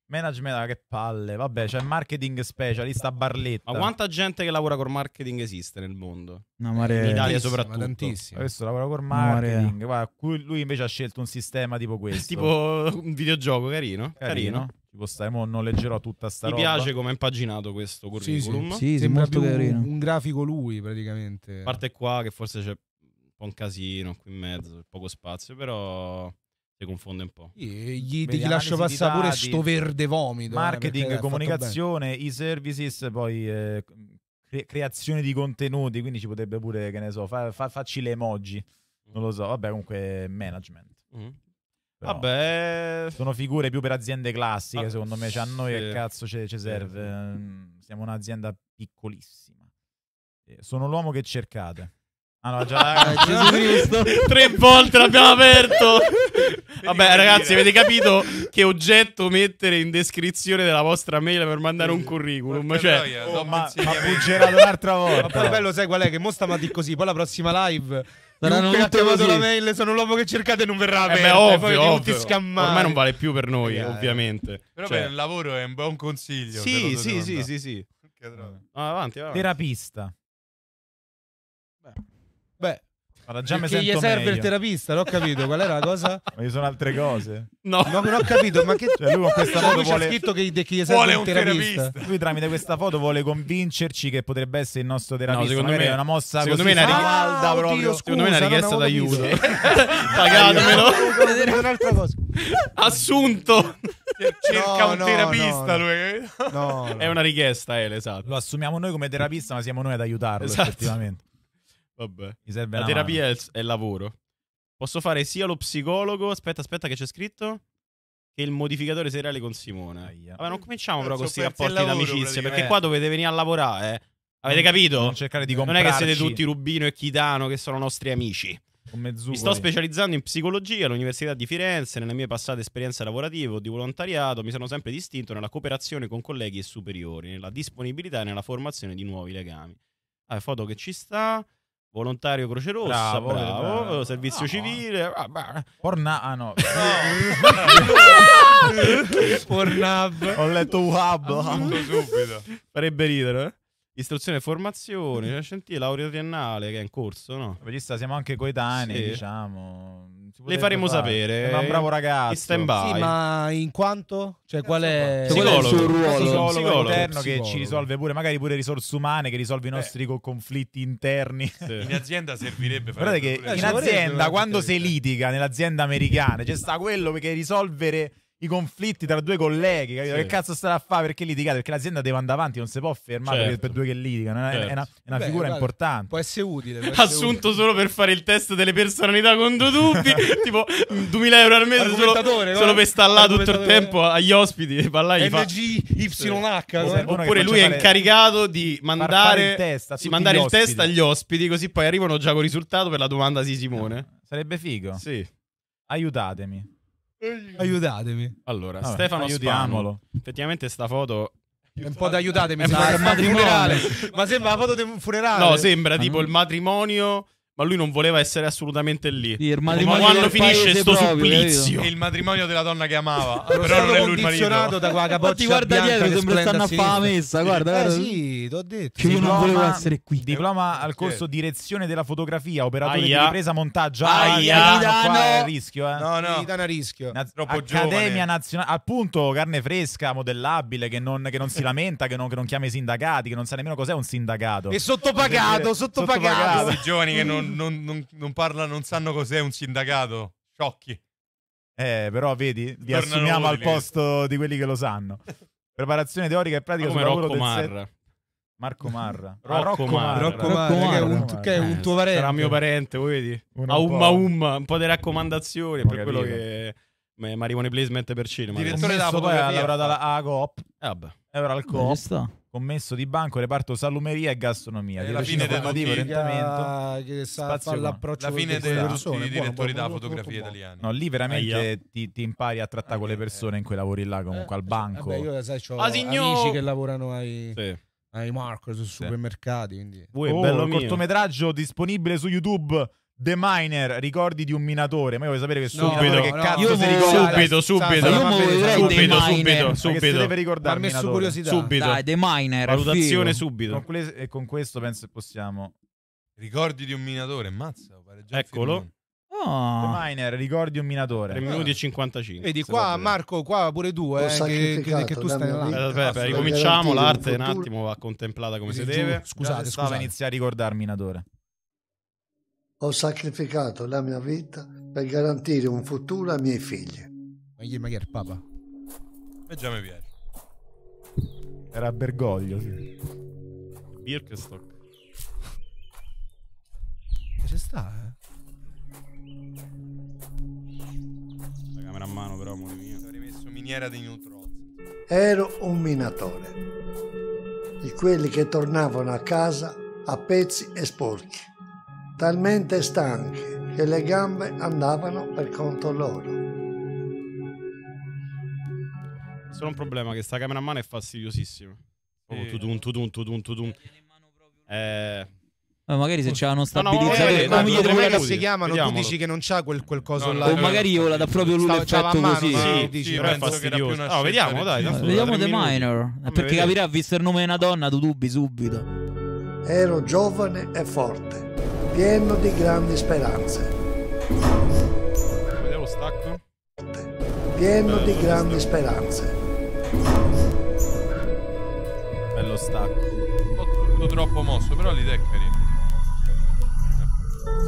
Management, che palle. Vabbè, c'è cioè marketing specialista Barletta. Ma quanta gente che lavora col marketing esiste nel mondo? No, mare... In Italia soprattutto. Tantissimo. Questo lavora col marketing. No, Guarda, lui invece ha scelto un sistema tipo <laughs> questo. tipo un videogioco carino. Carino. carino. Tipo, stiamo, noleggerò tutta sta Mi roba. Mi piace come è impaginato questo curriculum. Sì, sì, sì molto carino. Un, grafico lui, praticamente. A parte qua che forse c'è un po' un casino qui in mezzo, poco spazio, però si confonde un po'. Gli, gli, Beh, gli lascio passare pure sto verde vomito. Eh, Marketing, eh, comunicazione, i services, poi eh, creazione di contenuti, quindi ci potrebbe pure, che ne so, fa- fa- facci le emoji. Non lo so, vabbè comunque management. Mm-hmm. Però Vabbè, sono figure più per aziende classiche, ah, secondo me. Cioè, a noi sì. cazzo ci serve? Mm, siamo un'azienda piccolissima. Eh, sono l'uomo che cercate. Ah no, già <laughs> Gesù <laughs> Cristo. Tre volte l'abbiamo aperto. <laughs> Vabbè, ragazzi, avete capito che oggetto mettere in descrizione della vostra mail per mandare un curriculum? Cioè, oh, ma, ma buggerato un'altra volta. Ma poi bello, sai qual è? Che mo stamattina così, poi la prossima live Saranno tutte ha chiamato così. la mail, sono l'uomo che cercate e non verrà eh aperta. Beh, ovvio, e poi ovvio. scammare. Ormai non vale più per noi, eh, ovviamente. Però cioè... per il lavoro è un buon consiglio. Sì, sì, sì, sì, sì, Che ah, avanti, avanti. Terapista. Guarda, già mi gli serve meglio. il terapista, l'ho capito. Qual era la cosa? <laughs> Ma ci sono altre cose. No, no non ho capito. Ma che <laughs> cioè, lui con questa cioè, foto vuole... scritto che, gli serve un terapista. terapista. Lui tramite questa foto vuole convincerci che potrebbe essere il nostro terapista. No, secondo Magari me è una mossa secondo così me una ah, proprio. Oddio, scusa, secondo me è una richiesta d'aiuto. <laughs> Pagatemelo. Un'altra cosa. Assunto. Cioè, cerca no, un terapista no, lui. No, È una richiesta, Ele, esatto. Lo assumiamo noi come terapista, ma siamo noi ad aiutarlo esatto. effettivamente. Vabbè. Mi serve La terapia mano. è il- lavoro. Posso fare sia lo psicologo. Aspetta, aspetta, che c'è scritto? Che il modificatore seriale con Simone. Aia. Vabbè, non cominciamo però con questi rapporti lavoro, d'amicizia. Perché qua dovete venire a lavorare, eh. Avete capito? Non cercare di Non è che siete tutti Rubino e Chitano, che sono nostri amici. come Mi sto specializzando in psicologia all'Università di Firenze. Nelle mie passate esperienze lavorative o di volontariato mi sono sempre distinto nella cooperazione con colleghi e superiori, nella disponibilità e nella formazione di nuovi legami. Ah, foto che ci sta volontario Croce Rossa, bravo, bravo, bravo. Oh, oh, servizio no. civile. Porna, ah no. no. <laughs> <laughs> Pornhub. Ho letto Wab. Subito. Farebbe ridere, eh? Istruzione e formazione, scientifica, mm-hmm. laurea triennale che è in corso, no? Vista, siamo anche coetanei, sì. diciamo. Le faremo fare. sapere. È un bravo ragazzo. Stand by. Sì, ma in quanto? Cioè, qual è, psicologo. Cioè, qual è il suo ruolo? Psicologo, psicologo interno psicologo. che ci risolve pure, magari pure risorse umane che risolve i eh. nostri eh. conflitti interni. Sì. <laughs> In azienda servirebbe Guardate che in eh, azienda, quando si litiga nell'azienda americana, c'è sta quello che risolvere i conflitti tra due colleghi, capito? Sì. Che cazzo starà a fare? Perché litigate? Perché l'azienda deve andare avanti, non si può fermare certo. per due che litigano. È, certo. è una, è una certo. Beh, figura guarda, importante. Può essere utile. Può essere Assunto utile. solo per fare il test delle personalità con due dubbi, <laughs> tipo 2000 euro al mese solo, solo per stare là tutto il tempo agli ospiti. E parlare NG, fa... Oppure lui è incaricato di mandare, test sì, mandare il test agli ospiti, così poi arrivano già con il risultato per la domanda di Simone. Sarebbe figo. Sì. Aiutatemi. Aiutatemi. Allora, Vabbè, Stefano aiutiamolo. Spano. Effettivamente sta foto è un po' d'aiutatemi, esatto. sembra il matrimonio. Ma sembra la foto di un funerale. No, sembra tipo ah. il matrimonio ma lui non voleva essere assolutamente lì. Sì, il matrimonio ma quando finisce sto proprio, supplizio. Il matrimonio della donna che amava, però non è lui il marito. da qua capoccia. Ma ti guarda dietro, sembra stanno a fare la messa, guarda. Eh, sì, ti ho detto. Che io non volevo essere qui. Diploma al corso okay. direzione della fotografia, operatore Aia. di ripresa montaggio. Ah, Aia, Aia. qua è a rischio, eh. No, no. Itana rischio. Naz- troppo Accademia giovane. nazionale, appunto, carne fresca, modellabile che non, che non si lamenta, che non, che non chiama i sindacati, che non sa nemmeno cos'è un sindacato. E sottopagato, sottopagato. I giovani che non non, non, non, parla, non sanno cos'è un sindacato. Sciocchi. Eh, però vedi, vi Tornano assumiamo utili. al posto di quelli che lo sanno. <laughs> Preparazione teorica e pratica sul lavoro Rocco Marra. Set... Marco <laughs> Marra. Rocco, Rocco Marra. Rocco Marra, Rocco Marra. Che, è un, che eh, è un tuo parente. Sarà mio parente, vedi? Uno a umma umma, un po' di raccomandazioni per capito. quello che... Eh, Ma arrivano i placement per cinema. Direttore della fotografia. Ha lavorato alla Coop. Eh vabbè. Era al il Coop commesso di banco, reparto salumeria e gastronomia. È la fine del orientamento. Che sa l'approccio la fine dei direttori buono, da fotografia italiana. No, lì veramente ti, ti, impari a trattare ah, con le persone eh, in quei lavori là, comunque eh, al eh banco. Vabbè, io sai, ho ah, amici che lavorano ai sì. Ai Marcos, sui sì. supermercati. Quindi. Voi, oh, bello mio. cortometraggio disponibile su YouTube. The Miner, ricordi di un minatore. Ma io voglio sapere che subito no, no, che cazzo si ricorda. Subito, subito. Io subito, subito, subito. Che si deve ricordare. Mi messo curiosità. Subito. Dai, The Miner. Valutazione subito. e eh, con questo penso che possiamo. Ricordi di un minatore, mazza. Eccolo. Oh. The Miner, ricordi un minatore. 3 minuti e 55. Vedi qua, Marco, qua pure tu, eh, che, che, che, tu stai là. ricominciamo. L'arte un attimo va contemplata come si deve. Scusate, stava iniziare a ricordarmi minatore. Ho sacrificato la mia vita per garantire un futuro ai miei figli. Ma gli è il Papa? E già mi piace. Era Bergoglio, sì. Birkenstock. Ci sta, eh? La camera a mano, però, amore mio. Ho rimesso miniera di neutro. Ero un minatore. Di quelli che tornavano a casa a pezzi e sporchi talmente stanchi che le gambe andavano per conto loro. Solo un problema che sta camera a mano è fastidiosissima. Oh, tudum, tudum, tudum, tudum. Eh... Eh, magari se c'è uno stabilizzatore no, no, eh, come si chiamano Vediamolo. tu dici che non c'ha quel coso no, no, là o magari io la dà proprio lui l'effetto così sì, sì, dici, sì, penso che era più una vediamo dai no, vediamo The minuti. Minor non perché capirà visto il nome di una donna tu dubbi subito ero giovane e forte pieno di grandi speranze. Vediamo stacco. Pieno di grandi speranze. Bello stacco. Ho tutto troppo mosso, però l'idea è carina.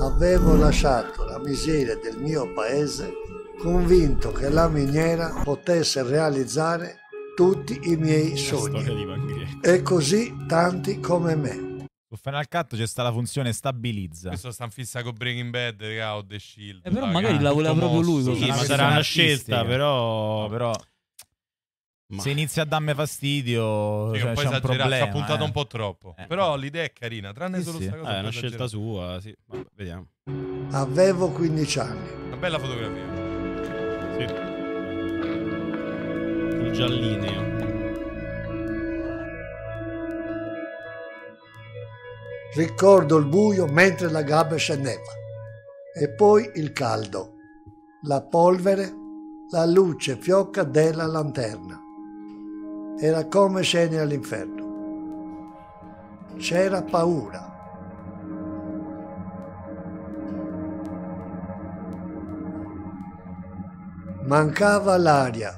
Avevo lasciato la miseria del mio paese convinto che la miniera potesse realizzare tutti i miei sogni. E così tanti come me. Su Final Cut c'è sta la funzione stabilizza. Questo sta fissa con Breaking Bad, raga, o The Shield. Eh, però raga, magari ah, la voleva proprio lui. Sì, sarà, sarà una scelta, però... però... Ma... Se inizia a darmi fastidio, sì, cioè, poi c'è un problema. Ci ha puntato eh. un po' troppo. Eh. Però l'idea è carina, tranne sì, solo sì. cosa. Eh, è una scelta sua, sì. Vabbè, vediamo. Avevo 15 anni. Una bella fotografia. Sì. Il giallineo. Ricordo il buio mentre la gabbia scendeva. E poi il caldo, la polvere, la luce fiocca della lanterna. Era come scendere all'inferno. C'era paura. Mancava l'aria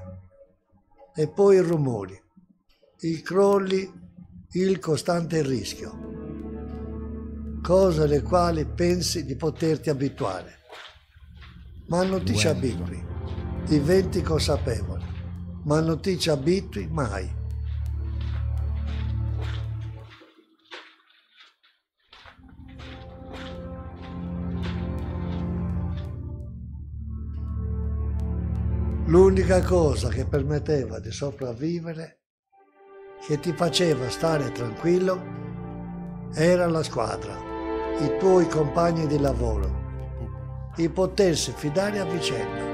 e poi i rumori, i crolli, il costante rischio cose alle quali pensi di poterti abituare, ma non ti ci abitui, diventi consapevole, ma non ti ci abitui mai. L'unica cosa che permetteva di sopravvivere, che ti faceva stare tranquillo, era la squadra i tuoi compagni di lavoro e potersi fidare a vicenda.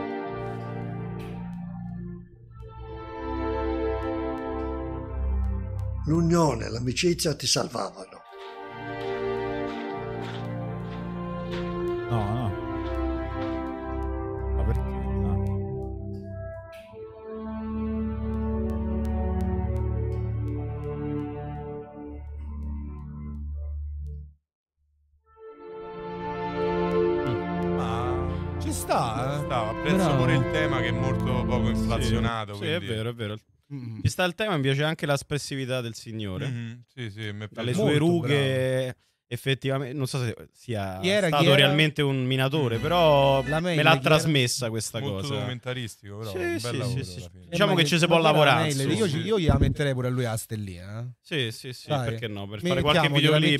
L'unione e l'amicizia ti salvavano. nato. Sì, quindi. è vero, è vero. Mm. Ci sta il tema, mi piace anche l'espressività del signore. mm Sì, sì, mi Dalle sue rughe, bravo. effettivamente, non so se sia era, stato realmente un minatore, mm. però la me l'ha trasmessa questa molto cosa. documentaristico, però. Sì, sì, lavoro, sì, diciamo che ci si può lavorare. Io, io gliela metterei pure a lui a stellina. Eh? Sì, sì, sì, Dai. perché no? Per fare qualche videoclip.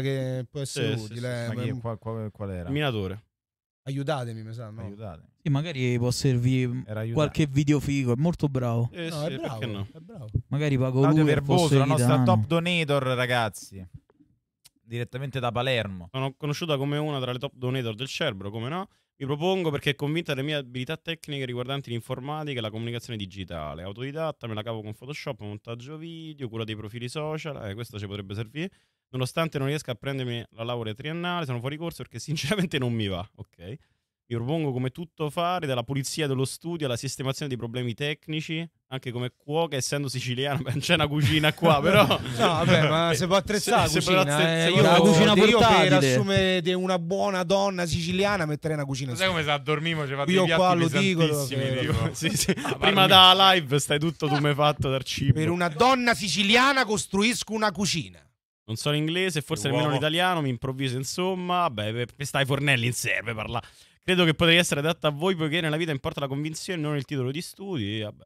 Che può essere utile. Eh, qual era? Minatore. Aiutatemi, mi sa. No? Aiutate. Sì, magari può servire qualche video figo, è molto bravo. Eh, no, sì, è bravo, perché no? È bravo. Magari pago Claudio lui Verboso, la nostra italiano. top donator, ragazzi. Direttamente da Palermo. Sono conosciuta come una tra le top donator del Cerbero, come no? Mi propongo perché è convinta delle mie abilità tecniche riguardanti l'informatica e la comunicazione digitale. Autodidatta, me la cavo con Photoshop, montaggio video, cura dei profili social, eh, questo ci potrebbe servire. Nonostante non riesca a prendermi la laurea triennale, sono fuori corso perché sinceramente non mi va, ok? Mi propongo come tutto fare, dalla pulizia dello studio alla sistemazione dei problemi tecnici, anche come cuoca, essendo siciliano, beh, <laughs> c'è una cucina qua, <laughs> però... no, vabbè, ma eh, se può attrezzare se, la cucina, se, eh, se io, la cucina io per assumere una buona donna siciliana metterei una cucina. Sai come se addormimo, ci fate Io qua lo dico. Lo eh. dico. Sì, sì. Ah, Prima da live stai tutto tu mi fatto dal cibo. Per una donna siciliana costruisco una cucina. Non so l'inglese, forse nemmeno l'italiano, mi improvviso insomma. Vabbè, stai fornelli in serve, parla. Credo che potrei essere adatta a voi poiché nella vita importa la convinzione, non il titolo di studi. Vabbè,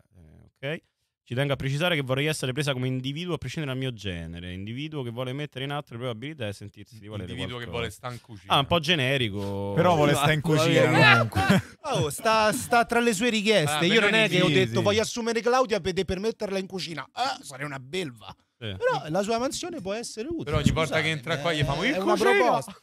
eh, ok. Ci tengo a precisare che vorrei essere presa come individuo a prescindere dal mio genere. Individuo che vuole mettere in atto le proprie abilità e sentirsi di valere Individuo qualcosa. che vuole sta in cucina. Ah, un po' generico. Però vuole esatto. sta in cucina comunque. <laughs> Oh, sta, sta tra le sue richieste. Ah, Io non è che ho detto voglio assumere Claudia per, per metterla in cucina. Ah, sarei una belva. Sì. Però la sua mansione può essere utile. Però ogni volta che entra qua gli eh, famo il cucina. Proposta.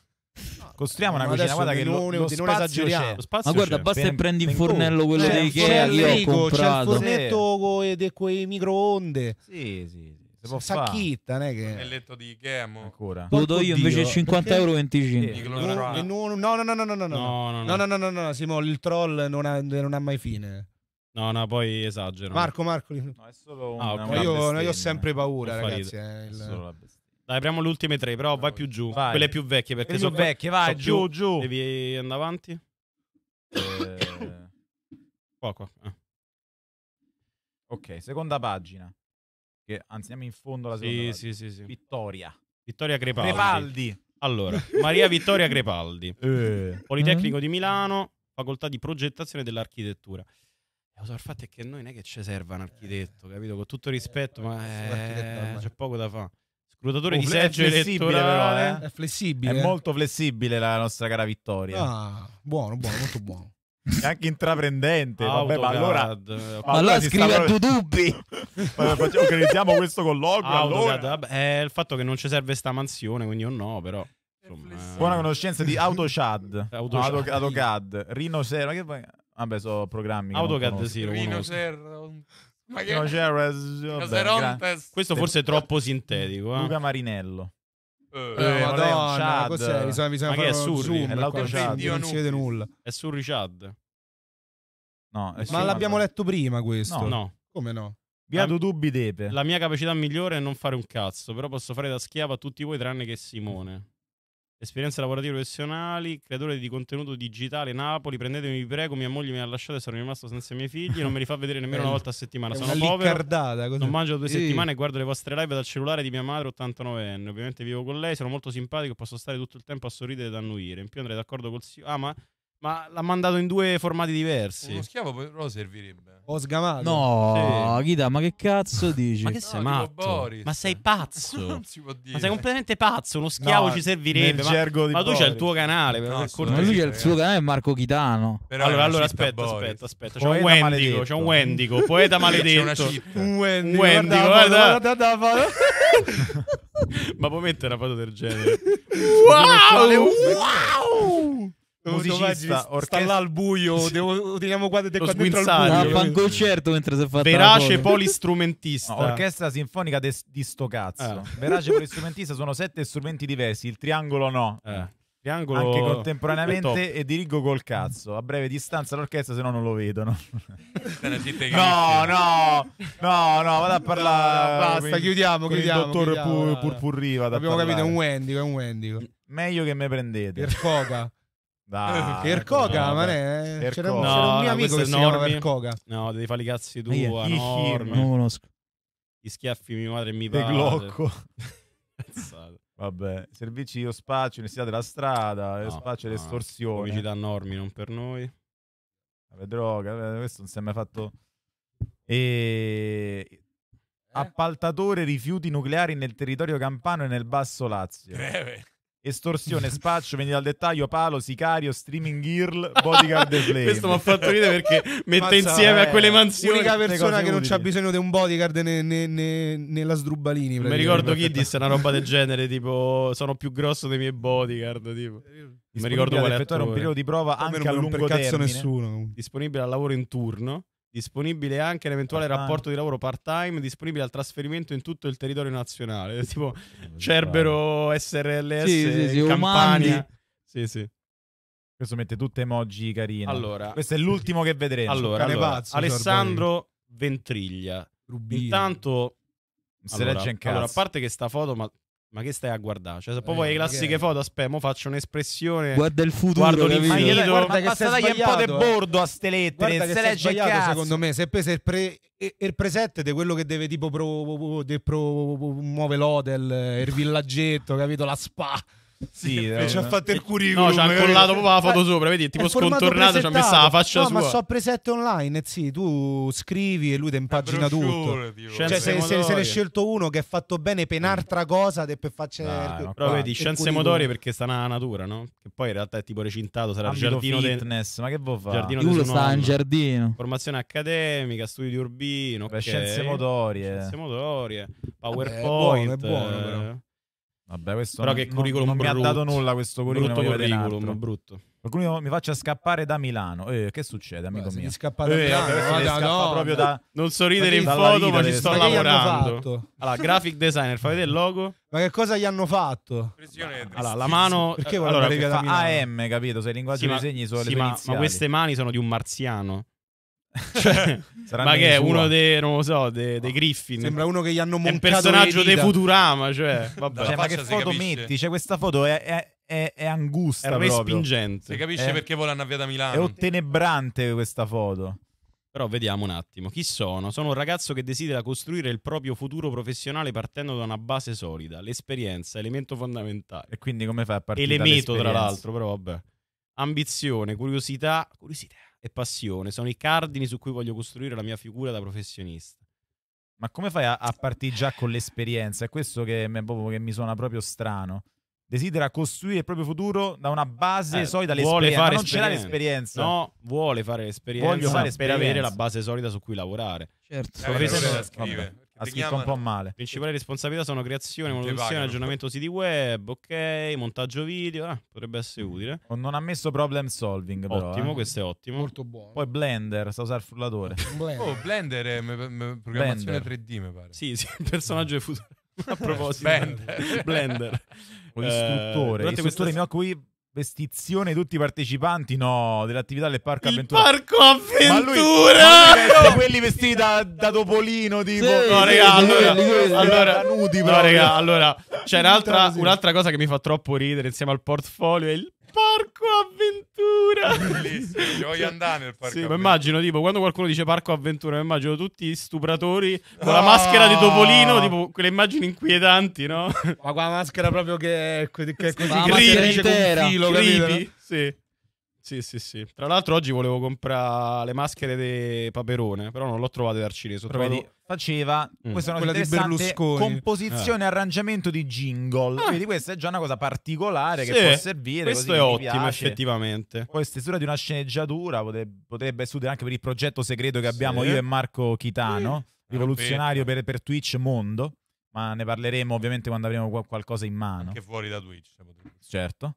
Costruiamo una cucina, guarda che lo, lo spazio c'è. Lo ma guarda, c'è. basta e prendi il fornello quello c'è, di Ikea che ho comprato. C'è il fornetto sì. con quei microonde. Sì, sì. Si può sacchitta, non è che... Nel letto di Ikea, Ancora. Lo do io invece 50 euro 25. No, no, no, no, no, no, no, no, no, no, no, no, Simo, il troll non ha mai fine. No, no, poi esagero. Marco, Marco. No, è solo un, ah, okay. io, io, ho sempre paura, ragazzi. Eh, il... Dai, apriamo le ultime tre, però vai più giù. Vai. Quelle più vecchie perché sono più vecchie, vai so giù, giù. Devi andare avanti. Eh... Qua, qua. Ah. Ok, seconda pagina. Che, anzi, andiamo in fondo alla seconda. Sì, sì, sì, Vittoria. Vittoria Crepaldi. Crepaldi. Allora, Maria Vittoria Crepaldi, <laughs> eh. Politecnico di eh. Milano, facoltà di progettazione dell'architettura. Eh, il fatto è che noi non è che ci serva un architetto, capito? Con tutto rispetto, ma eh, c'è poco da fare. Scrutatore oh, di seggio flessibile, Però, eh? È flessibile. È molto flessibile la nostra cara Vittoria. Ah, buono, buono, molto buono. È anche intraprendente. Vabbè, ma allora, allora, allora scrive a tu dubbi. <laughs> Organizziamo questo colloquio. Autocad, allora. È il fatto che non ci serve sta mansione, quindi o no, però. Insomma, Buona conoscenza di AutoChad. <laughs> AutoCAD, AutoCAD Rino Serra. Che... Vabbè, sono programmi. AutoCAD, sì, lo Rino Serra, ma che... No, c'era... Caserontes. Questo forse è troppo sintetico. Eh? Luca Marinello. Eh, eh, eh Madonna, cos'è? Bisogna, bisogna ma che è Surri? È l'auto Chad. Non si vede nulla. È Surri Chad. No, è ma l'abbiamo letto prima questo. No, no. Come no? Viato dubbi Depe. La mia capacità migliore è non fare un cazzo, però posso fare da schiava a tutti voi tranne che Simone. Esperienze lavorative professionali, creatore di contenuto digitale Napoli. Prendetemi, vi prego. Mia moglie mi ha lasciato e sono rimasto senza i miei figli. Non me li fa vedere <laughs> nemmeno eh, una volta a settimana. Sono povero. Non mangio da due settimane e guardo le vostre live dal cellulare di mia madre, 89enne. Ovviamente vivo con lei. Sono molto simpatico. Posso stare tutto il tempo a sorridere ed annuire. In più andrei d'accordo col Ah, ma ma l'ha mandato in due formati diversi. Uno schiavo però servirebbe. Ho sgamato. No, sì. Ghida, ma che cazzo dici? Ma che sei no, matto? Ma sei <laughs> pazzo. non si può dire. Ma sei completamente pazzo. Uno schiavo no, ci servirebbe. Ma, ma, tu c'hai il tuo canale. Per ma lui c'è il suo canale, è Marco Chitano. Però allora, allora aspetta, aspetta, aspetta, aspetta, C'è un Wendigo. C'è un Wendigo. Poeta <laughs> maledetto. un Wendigo. Wendigo. Guarda, guarda, guarda. <laughs> ma puoi mettere una foto del genere? Wow! Wow! musicista, orchestra... sta là al buio, devo, teniamo qua dentro al buio. Ha ah, un concerto mentre si è fatto Verace polistrumentista. No, orchestra sinfonica de, di sto cazzo. Eh. Verace polistrumentista sono sette strumenti diversi, il triangolo no. Eh. eh. Triangolo anche contemporaneamente e dirigo col cazzo a breve distanza l'orchestra se no non lo vedono no no no no vado a parlare no, no, basta quindi, chiudiamo chiudiamo il dottor Purpurriva pur, pur, pur, abbiamo parlare. capito è un Wendigo è un Wendigo meglio che me prendete per foca dai, Ercoga, no, ma ne... Erco... c'era, un, no, un mio amico che si chiamava Ercoga. No, devi fare i cazzi tu, Non conosco. Gli schiaffi mia madre e mio padre. Glocco. <laughs> Vabbè, servizi io spazio, università della strada, no, spazio no, l'estorsione. Comicità normi, non per noi. Vabbè, droga, questo non si è mai fatto... E... Eh? Appaltatore rifiuti nucleari nel territorio campano e nel basso Lazio. Greve. Estorsione, <laughs> spaccio, vendi al dettaglio, palo, sicario, streaming girl, bodyguard e flame. <laughs> Questo mi ha fatto ridere perché <laughs> mette insieme eh, a quelle eh, mansioni. L'unica persona che non c'ha bisogno di un bodyguard né, né, né, né la Mi ricordo chi disse una roba del genere, tipo sono più grosso dei miei bodyguard, tipo. Mi ricordo quale Era un periodo di prova Come anche a lungo termine. Nessuno. Disponibile al lavoro in turno. Disponibile anche l'eventuale part-time. rapporto di lavoro part-time, disponibile al trasferimento in tutto il territorio nazionale, <laughs> tipo Cerbero, SRLS, sì, sì, sì, Campania. Sì, sì. Questo mette tutte emoji carine. Allora, questo è l'ultimo che vedremo. Allora, allora pazzo, Alessandro Ventriglia. Rubino. Intanto si allora, legge in Allora, a parte che sta foto, ma ma che stai a guardare? Cioè, se poi eh, vuoi le classiche foto, aspetta, faccio un'espressione. Guarda il futuro, guardo l'infinito. Guarda che basta dargli un po' di eh. bordo a ste lettere. Guarda se legge il secondo me. Se prese il, pre, il presente di quello che deve tipo promuove l'hotel, il villaggetto, capito? La spa. Sì, e eh, eh, ci ha fatto il eh, curriculum. No, ci ha collato proprio la foto sopra, vedi, tipo scontornato, ci ha messo la faccia no, sua. ma so preset online, sì, tu scrivi e lui ti impagina tutto. Tipo, cioè, se, se, se ne è scelto uno che è fatto bene per un'altra cosa ed è Ah, il, no, però ah, vedi, scienze motorie perché sta nella natura, no? Che poi in realtà è tipo recintato, sarà il giardino fitness, de... ma che vuoi fare? Giardino Lui sta in giardino. Formazione accademica, studio urbino, okay. scienze motorie. Scienze motorie, PowerPoint. Vabbè, è buono, è buono però. Vabbè, questo Però non, che curriculum non, non brutto. mi ha dato nulla questo curriculum. Brutto curriculum, brutto. Qualcuno mi faccia scappare da Milano. Eh, che succede, amico Beh, mio? Mi scappa da eh, Milano. Eh, vabbè, no, proprio da, non sorridere in foto, ma ci sto ma lavorando. Allora, graphic designer, fai vedere il logo. Ma che cosa gli hanno fatto? Allora, la mano Perché allora, che fa AM, capito? Se linguaggio sì, di segni sono sì, le ma, ma queste mani sono di un marziano. <laughs> cioè Saranno ma che è uno dei, non lo so, dei, dei Griffin. Sembra uno che gli hanno montato. È un personaggio dei Futurama, cioè. <laughs> Vabbè. Cioè, ma che foto metti? Cioè, questa foto è, è è, è angusta. È respingente. Si capisce è, eh. perché volano via da Milano. È ottenebrante questa foto. Però vediamo un attimo. Chi sono? Sono un ragazzo che desidera costruire il proprio futuro professionale partendo da una base solida. L'esperienza, elemento fondamentale. E quindi come fai a partire? da Elemento, tra l'altro, però vabbè. Ambizione, curiosità. Curiosità e passione sono i cardini su cui voglio costruire la mia figura da professionista. Ma come fai a, a partire già con l'esperienza? È questo che, che mi suona proprio strano desidera costruire il proprio futuro da una base eh, solida vuole non esperienza. ce l'ha l'esperienza no vuole fare l'esperienza Voglio fare per avere la base solida su cui lavorare certo eh, professionista, ha scritto un po' male. Principali responsabilità sono creazione, manutenzione, aggiornamento siti web, ok, montaggio video, ah, potrebbe essere mm. utile. Oh, non ha messo problem solving, però. Ottimo, eh. questo è ottimo. Molto buono. Poi Blender, sa usare il frullatore. <laughs> Blender. Oh, Blender è m- m- programmazione Blender. 3D, mi pare. Sì, sì, il personaggio del futuro. <laughs> A proposito, Blender. Blender. O <laughs> istruttore. Eh, istruttore questa... mi occupo Vestizione tutti i partecipanti, no, dell'attività del parco il avventura. Parco avventura! Ma lui, ma lui quelli vestiti da, da topolino, tipo. Sì, no, raga, allora, allora, nudi, no, raga, allora c'era un'altra, un'altra cosa che mi fa troppo ridere insieme al portfolio, è il Parco avventura. Bellissimo, ci voglio andare nel parco. Sì, ma immagino, tipo, quando qualcuno dice parco avventura, mi immagino tutti gli stupratori con la maschera di Topolino, tipo quelle immagini inquietanti, no? Ma quella maschera proprio che è, che è così ma grigi, con filo, creepy, sì. Sì, sì, sì. Tra l'altro oggi volevo comprare le maschere di Paperone, però non l'ho trovate dal cinese. Ho trovato faceva mm. questa è una interessante composizione e eh. arrangiamento di jingle. Ah. Eh. Quindi questa è già una cosa particolare sì. che può servire. Questo è ottimo, effettivamente. Poi stesura di una sceneggiatura potrebbe, potrebbe studiare anche per il progetto segreto che sì. abbiamo io e Marco Chitano, sì. rivoluzionario per, per, Twitch Mondo. Ma ne parleremo ovviamente quando avremo qualcosa in mano. Anche fuori da Twitch. Certo.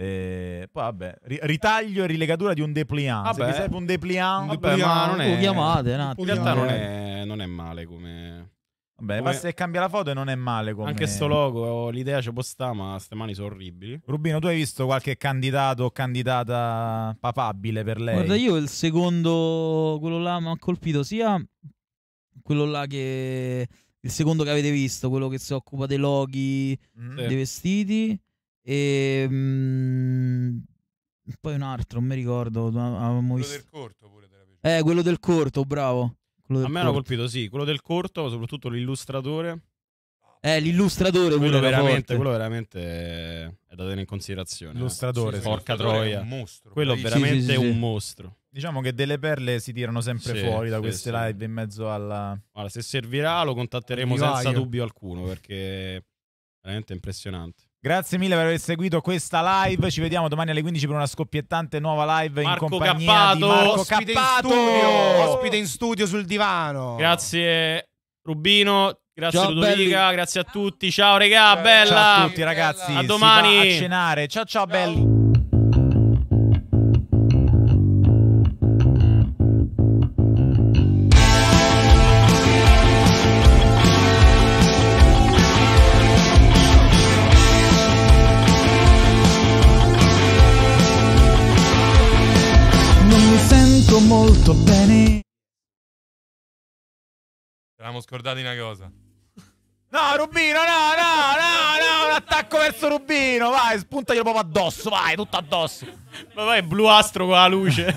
E eh, poi vabbè, ritaglio e rilegatura di un depliant. Vabbè. Se serve un depliant, vabbè, vabbè, ma non è... chiamate un attimo. In realtà non eh. è, non è male come... Vabbè, come... se cambia la foto e non è male come... Anche sto logo, l'idea ci può sta, ma ste mani sono orribili. Rubino, tu hai visto qualche candidato o candidata papabile per lei? Guarda, io il secondo, quello là mi ha colpito sia quello là che... Il secondo che avete visto, quello che si occupa dei loghi, mm. dei vestiti e ehm, mh, poi un altro, non mi ricordo. quello visto... del corto pure. Eh, quello del corto, bravo. Del a me hanno colpito, sì. Quello del corto, soprattutto l'illustratore. Eh, l'illustratore quello veramente, quello veramente è da tenere in considerazione. Illustratore, eh. sì, porca troia. mostro. Quello sì, veramente sì, sì, un mostro. Diciamo che delle perle si tirano sempre fuori da queste live in mezzo alla Guarda, se servirà lo contatteremo senza dubbio alcuno perché è veramente impressionante. Grazie mille per aver seguito questa live. Ci vediamo domani alle 15 per una scoppiettante nuova live Marco in compagnia Cappato, di Marco ospite Cappato, in studio, ospite in studio sul divano. Grazie Rubino, grazie ciao, Ludovica, belli. grazie a tutti. Ciao regà, bella. Ciao a tutti ragazzi. A domani a cenare. Ciao ciao, ciao. belli. Abbiamo scordato una cosa. No, Rubino, no, no, no, no, un attacco verso Rubino, vai, spuntaglielo proprio addosso, vai, tutto addosso. Ma vai, bluastro con la luce.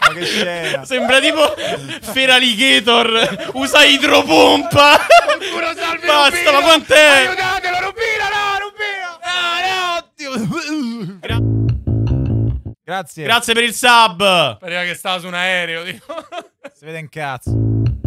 Ma che scena. Sembra tipo Feraligator, usa idropompa. Qualcuno salve Basta, Rubino. ma quant'è? Aiutatelo, Rubino, no, Rubino. No, no, Gra Grazie. Grazie per il sub. Pareva che stava su un aereo, dico. Si vede in cazzo.